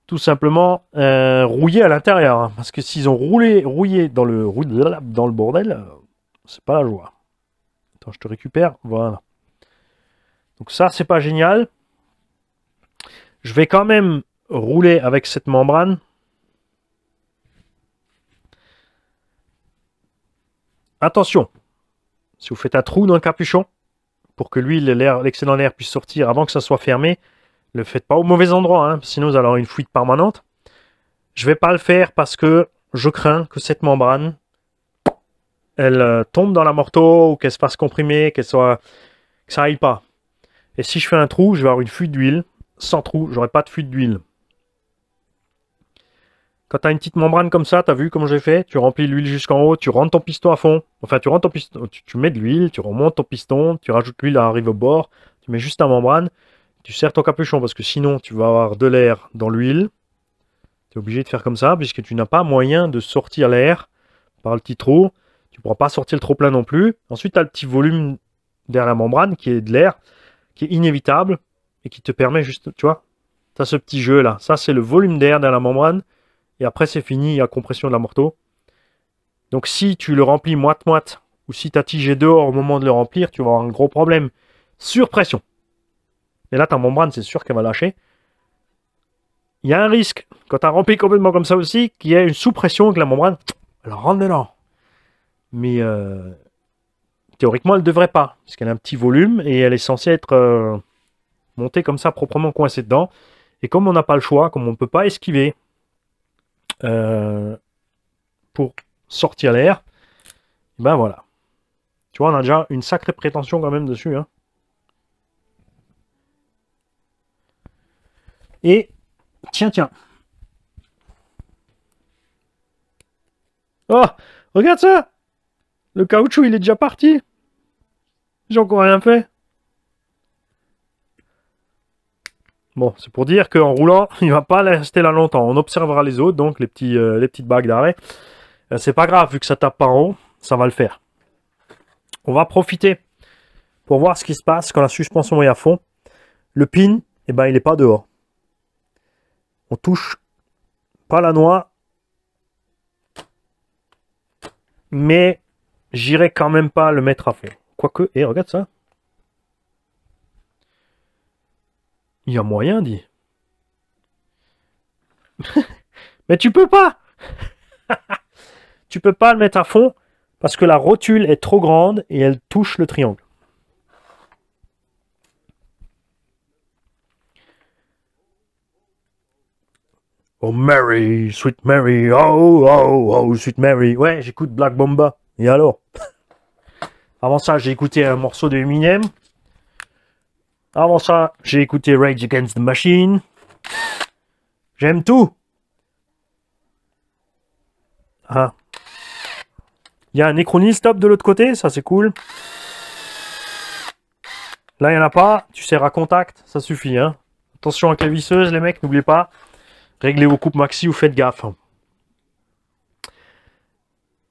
tout simplement euh, rouillé à l'intérieur. Hein. parce que s'ils ont roulé, rouillé dans le, dans le bordel, euh, c'est pas la joie. Attends, je te récupère. Voilà. Donc ça, c'est pas génial. Je vais quand même rouler avec cette membrane. Attention, si vous faites un trou dans le capuchon, pour que l'huile, l'excédent l'air puisse sortir avant que ça soit fermé, le faites pas au mauvais endroit, hein, sinon vous allez avoir une fuite permanente. Je vais pas le faire parce que je crains que cette membrane, elle euh, tombe dans la morteau ou qu'elle se fasse comprimer, qu'elle soit, que ça aille pas. Et si je fais un trou, je vais avoir une fuite d'huile, sans trou, j'aurais pas de fuite d'huile. Quand tu as une petite membrane comme ça, tu as vu comment j'ai fait Tu remplis l'huile jusqu'en haut, tu rentres ton piston à fond. Enfin, tu rentres ton piston, tu, mets de l'huile, tu remontes ton piston, tu rajoutes l'huile à arrive au bord, tu mets juste ta membrane, tu serres ton capuchon parce que sinon tu vas avoir de l'air dans l'huile. Tu es obligé de faire comme ça puisque tu n'as pas moyen de sortir l'air par le petit trou. Tu ne pourras pas sortir le trop plein non plus. Ensuite, tu as le petit volume derrière la membrane qui est de l'air, qui est inévitable et qui te permet juste, tu vois, tu as ce petit jeu là. Ça, c'est le volume d'air dans la membrane et après, c'est fini, il y a compression de la morteau. Donc, si tu le remplis moite-moite ou si tu as tigé dehors au moment de le remplir, tu vas avoir un gros problème. Sur pression. Et là, ta membrane, c'est sûr qu'elle va lâcher. Il y a un risque, quand tu as rempli complètement comme ça aussi, qu'il y ait une sous-pression que la membrane, elle rentre dedans. Mais euh, théoriquement, elle ne devrait pas, parce qu'elle a un petit volume et elle est censée être. Euh, monter comme ça proprement coincé dedans. Et comme on n'a pas le choix, comme on ne peut pas esquiver euh, pour sortir l'air, eh ben voilà. Tu vois, on a déjà une sacrée prétention quand même dessus. Hein. Et tiens, tiens. Oh, regarde ça Le caoutchouc, il est déjà parti. J'ai encore rien fait. Bon, c'est pour dire qu'en roulant, il ne va pas rester là longtemps. On observera les autres, donc les, euh, petites bagues d'arrêt. Euh, c'est pas grave, vu que ça tape par haut, ça va le faire. On va profiter pour voir ce qui se passe quand la suspension est à fond. Le pin, eh ben, il n'est pas dehors. On touche pas la noix, mais j'irai quand même pas le mettre à fond. Quoique, et eh, regarde ça, Il y a moyen, dit. Mais tu peux pas Tu peux pas le mettre à fond parce que la rotule est trop grande et elle touche le triangle. Oh Mary, Sweet Mary, oh oh oh Sweet Mary. Ouais, j'écoute Black Bomba. Et alors Avant ça, j'ai écouté un morceau de Eminem avant ça, j'ai écouté Rage Against the Machine. J'aime tout. Ah. Il y a un Stop de l'autre côté, ça c'est cool. Là, il n'y en a pas. Tu sers à contact, ça suffit. Hein. Attention à la visseuse, les mecs, n'oubliez pas. Réglez vos coupes maxi ou faites gaffe.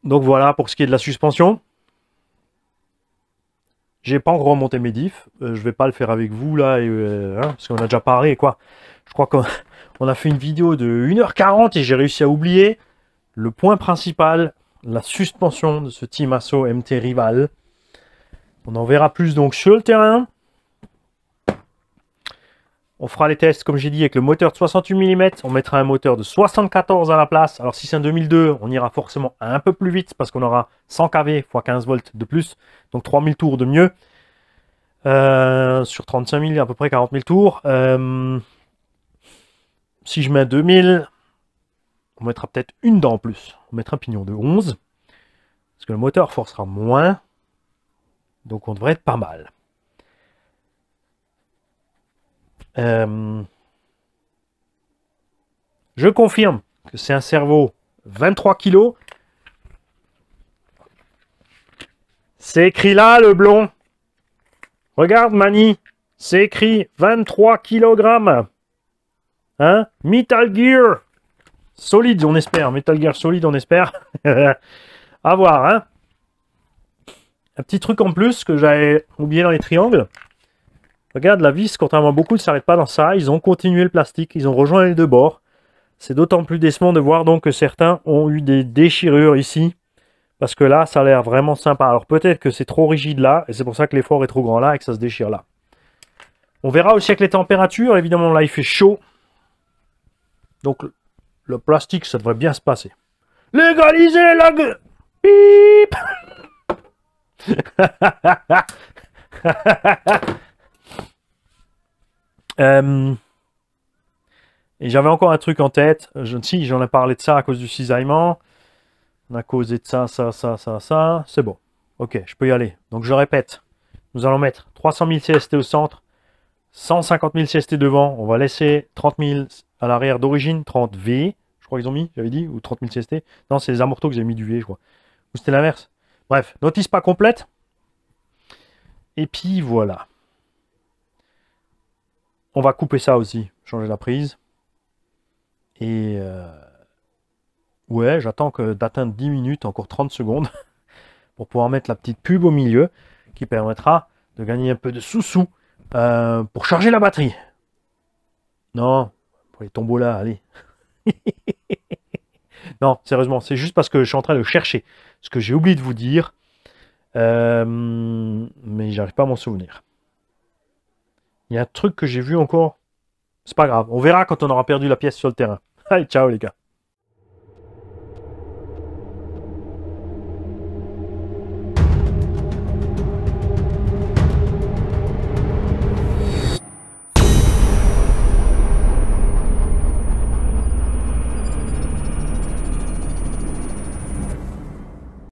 Donc voilà pour ce qui est de la suspension. J'ai pas encore remonté mes diffs, euh, je vais pas le faire avec vous là, euh, hein, parce qu'on a déjà parlé quoi. Je crois qu'on a fait une vidéo de 1h40 et j'ai réussi à oublier le point principal, la suspension de ce Team Asso MT Rival. On en verra plus donc sur le terrain, on fera les tests, comme j'ai dit, avec le moteur de 68 mm. On mettra un moteur de 74 à la place. Alors, si c'est un 2002, on ira forcément un peu plus vite parce qu'on aura 100 kV x 15 volts de plus. Donc, 3000 tours de mieux. Euh, sur 35 000, à peu près 40 000 tours. Euh, si je mets un 2000, on mettra peut-être une dent en plus. On mettra un pignon de 11. Parce que le moteur forcera moins. Donc, on devrait être pas mal. Euh, je confirme que c'est un cerveau 23 kilos. C'est écrit là, le blond. Regarde, Mani. C'est écrit 23 kg. Hein Metal Gear. Solide, on espère. Metal Gear solide, on espère. à voir, hein. Un petit truc en plus que j'avais oublié dans les triangles. Regarde, la vis, contrairement à beaucoup, ne s'arrête pas dans ça. Ils ont continué le plastique, ils ont rejoint les deux bords. C'est d'autant plus décevant de voir donc que certains ont eu des déchirures ici. Parce que là, ça a l'air vraiment sympa. Alors peut-être que c'est trop rigide là, et c'est pour ça que l'effort est trop grand là et que ça se déchire là. On verra aussi avec les températures. Évidemment, là, il fait chaud. Donc, le plastique, ça devrait bien se passer. Légaliser la gueule Euh, et j'avais encore un truc en tête. Je, si, j'en ai parlé de ça à cause du cisaillement. On a causé de ça, ça, ça, ça, ça. C'est bon. Ok, je peux y aller. Donc je répète. Nous allons mettre 300 000 CST au centre, 150 000 CST devant. On va laisser 30 000 à l'arrière d'origine, 30 V. Je crois qu'ils ont mis, j'avais dit, ou 30 000 CST. Non, c'est les amortisseurs que j'ai mis du V, je crois. Ou c'était l'inverse. Bref, notice pas complète. Et puis voilà. On va couper ça aussi, changer la prise. Et euh, ouais, j'attends que d'atteindre 10 minutes, encore 30 secondes, pour pouvoir mettre la petite pub au milieu, qui permettra de gagner un peu de sous-sous euh, pour charger la batterie. Non, pour les tombeaux là, allez. non, sérieusement, c'est juste parce que je suis en train de chercher ce que j'ai oublié de vous dire. Euh, mais j'arrive pas à m'en souvenir. Il y a un truc que j'ai vu encore. C'est pas grave. On verra quand on aura perdu la pièce sur le terrain. Allez, ciao les gars.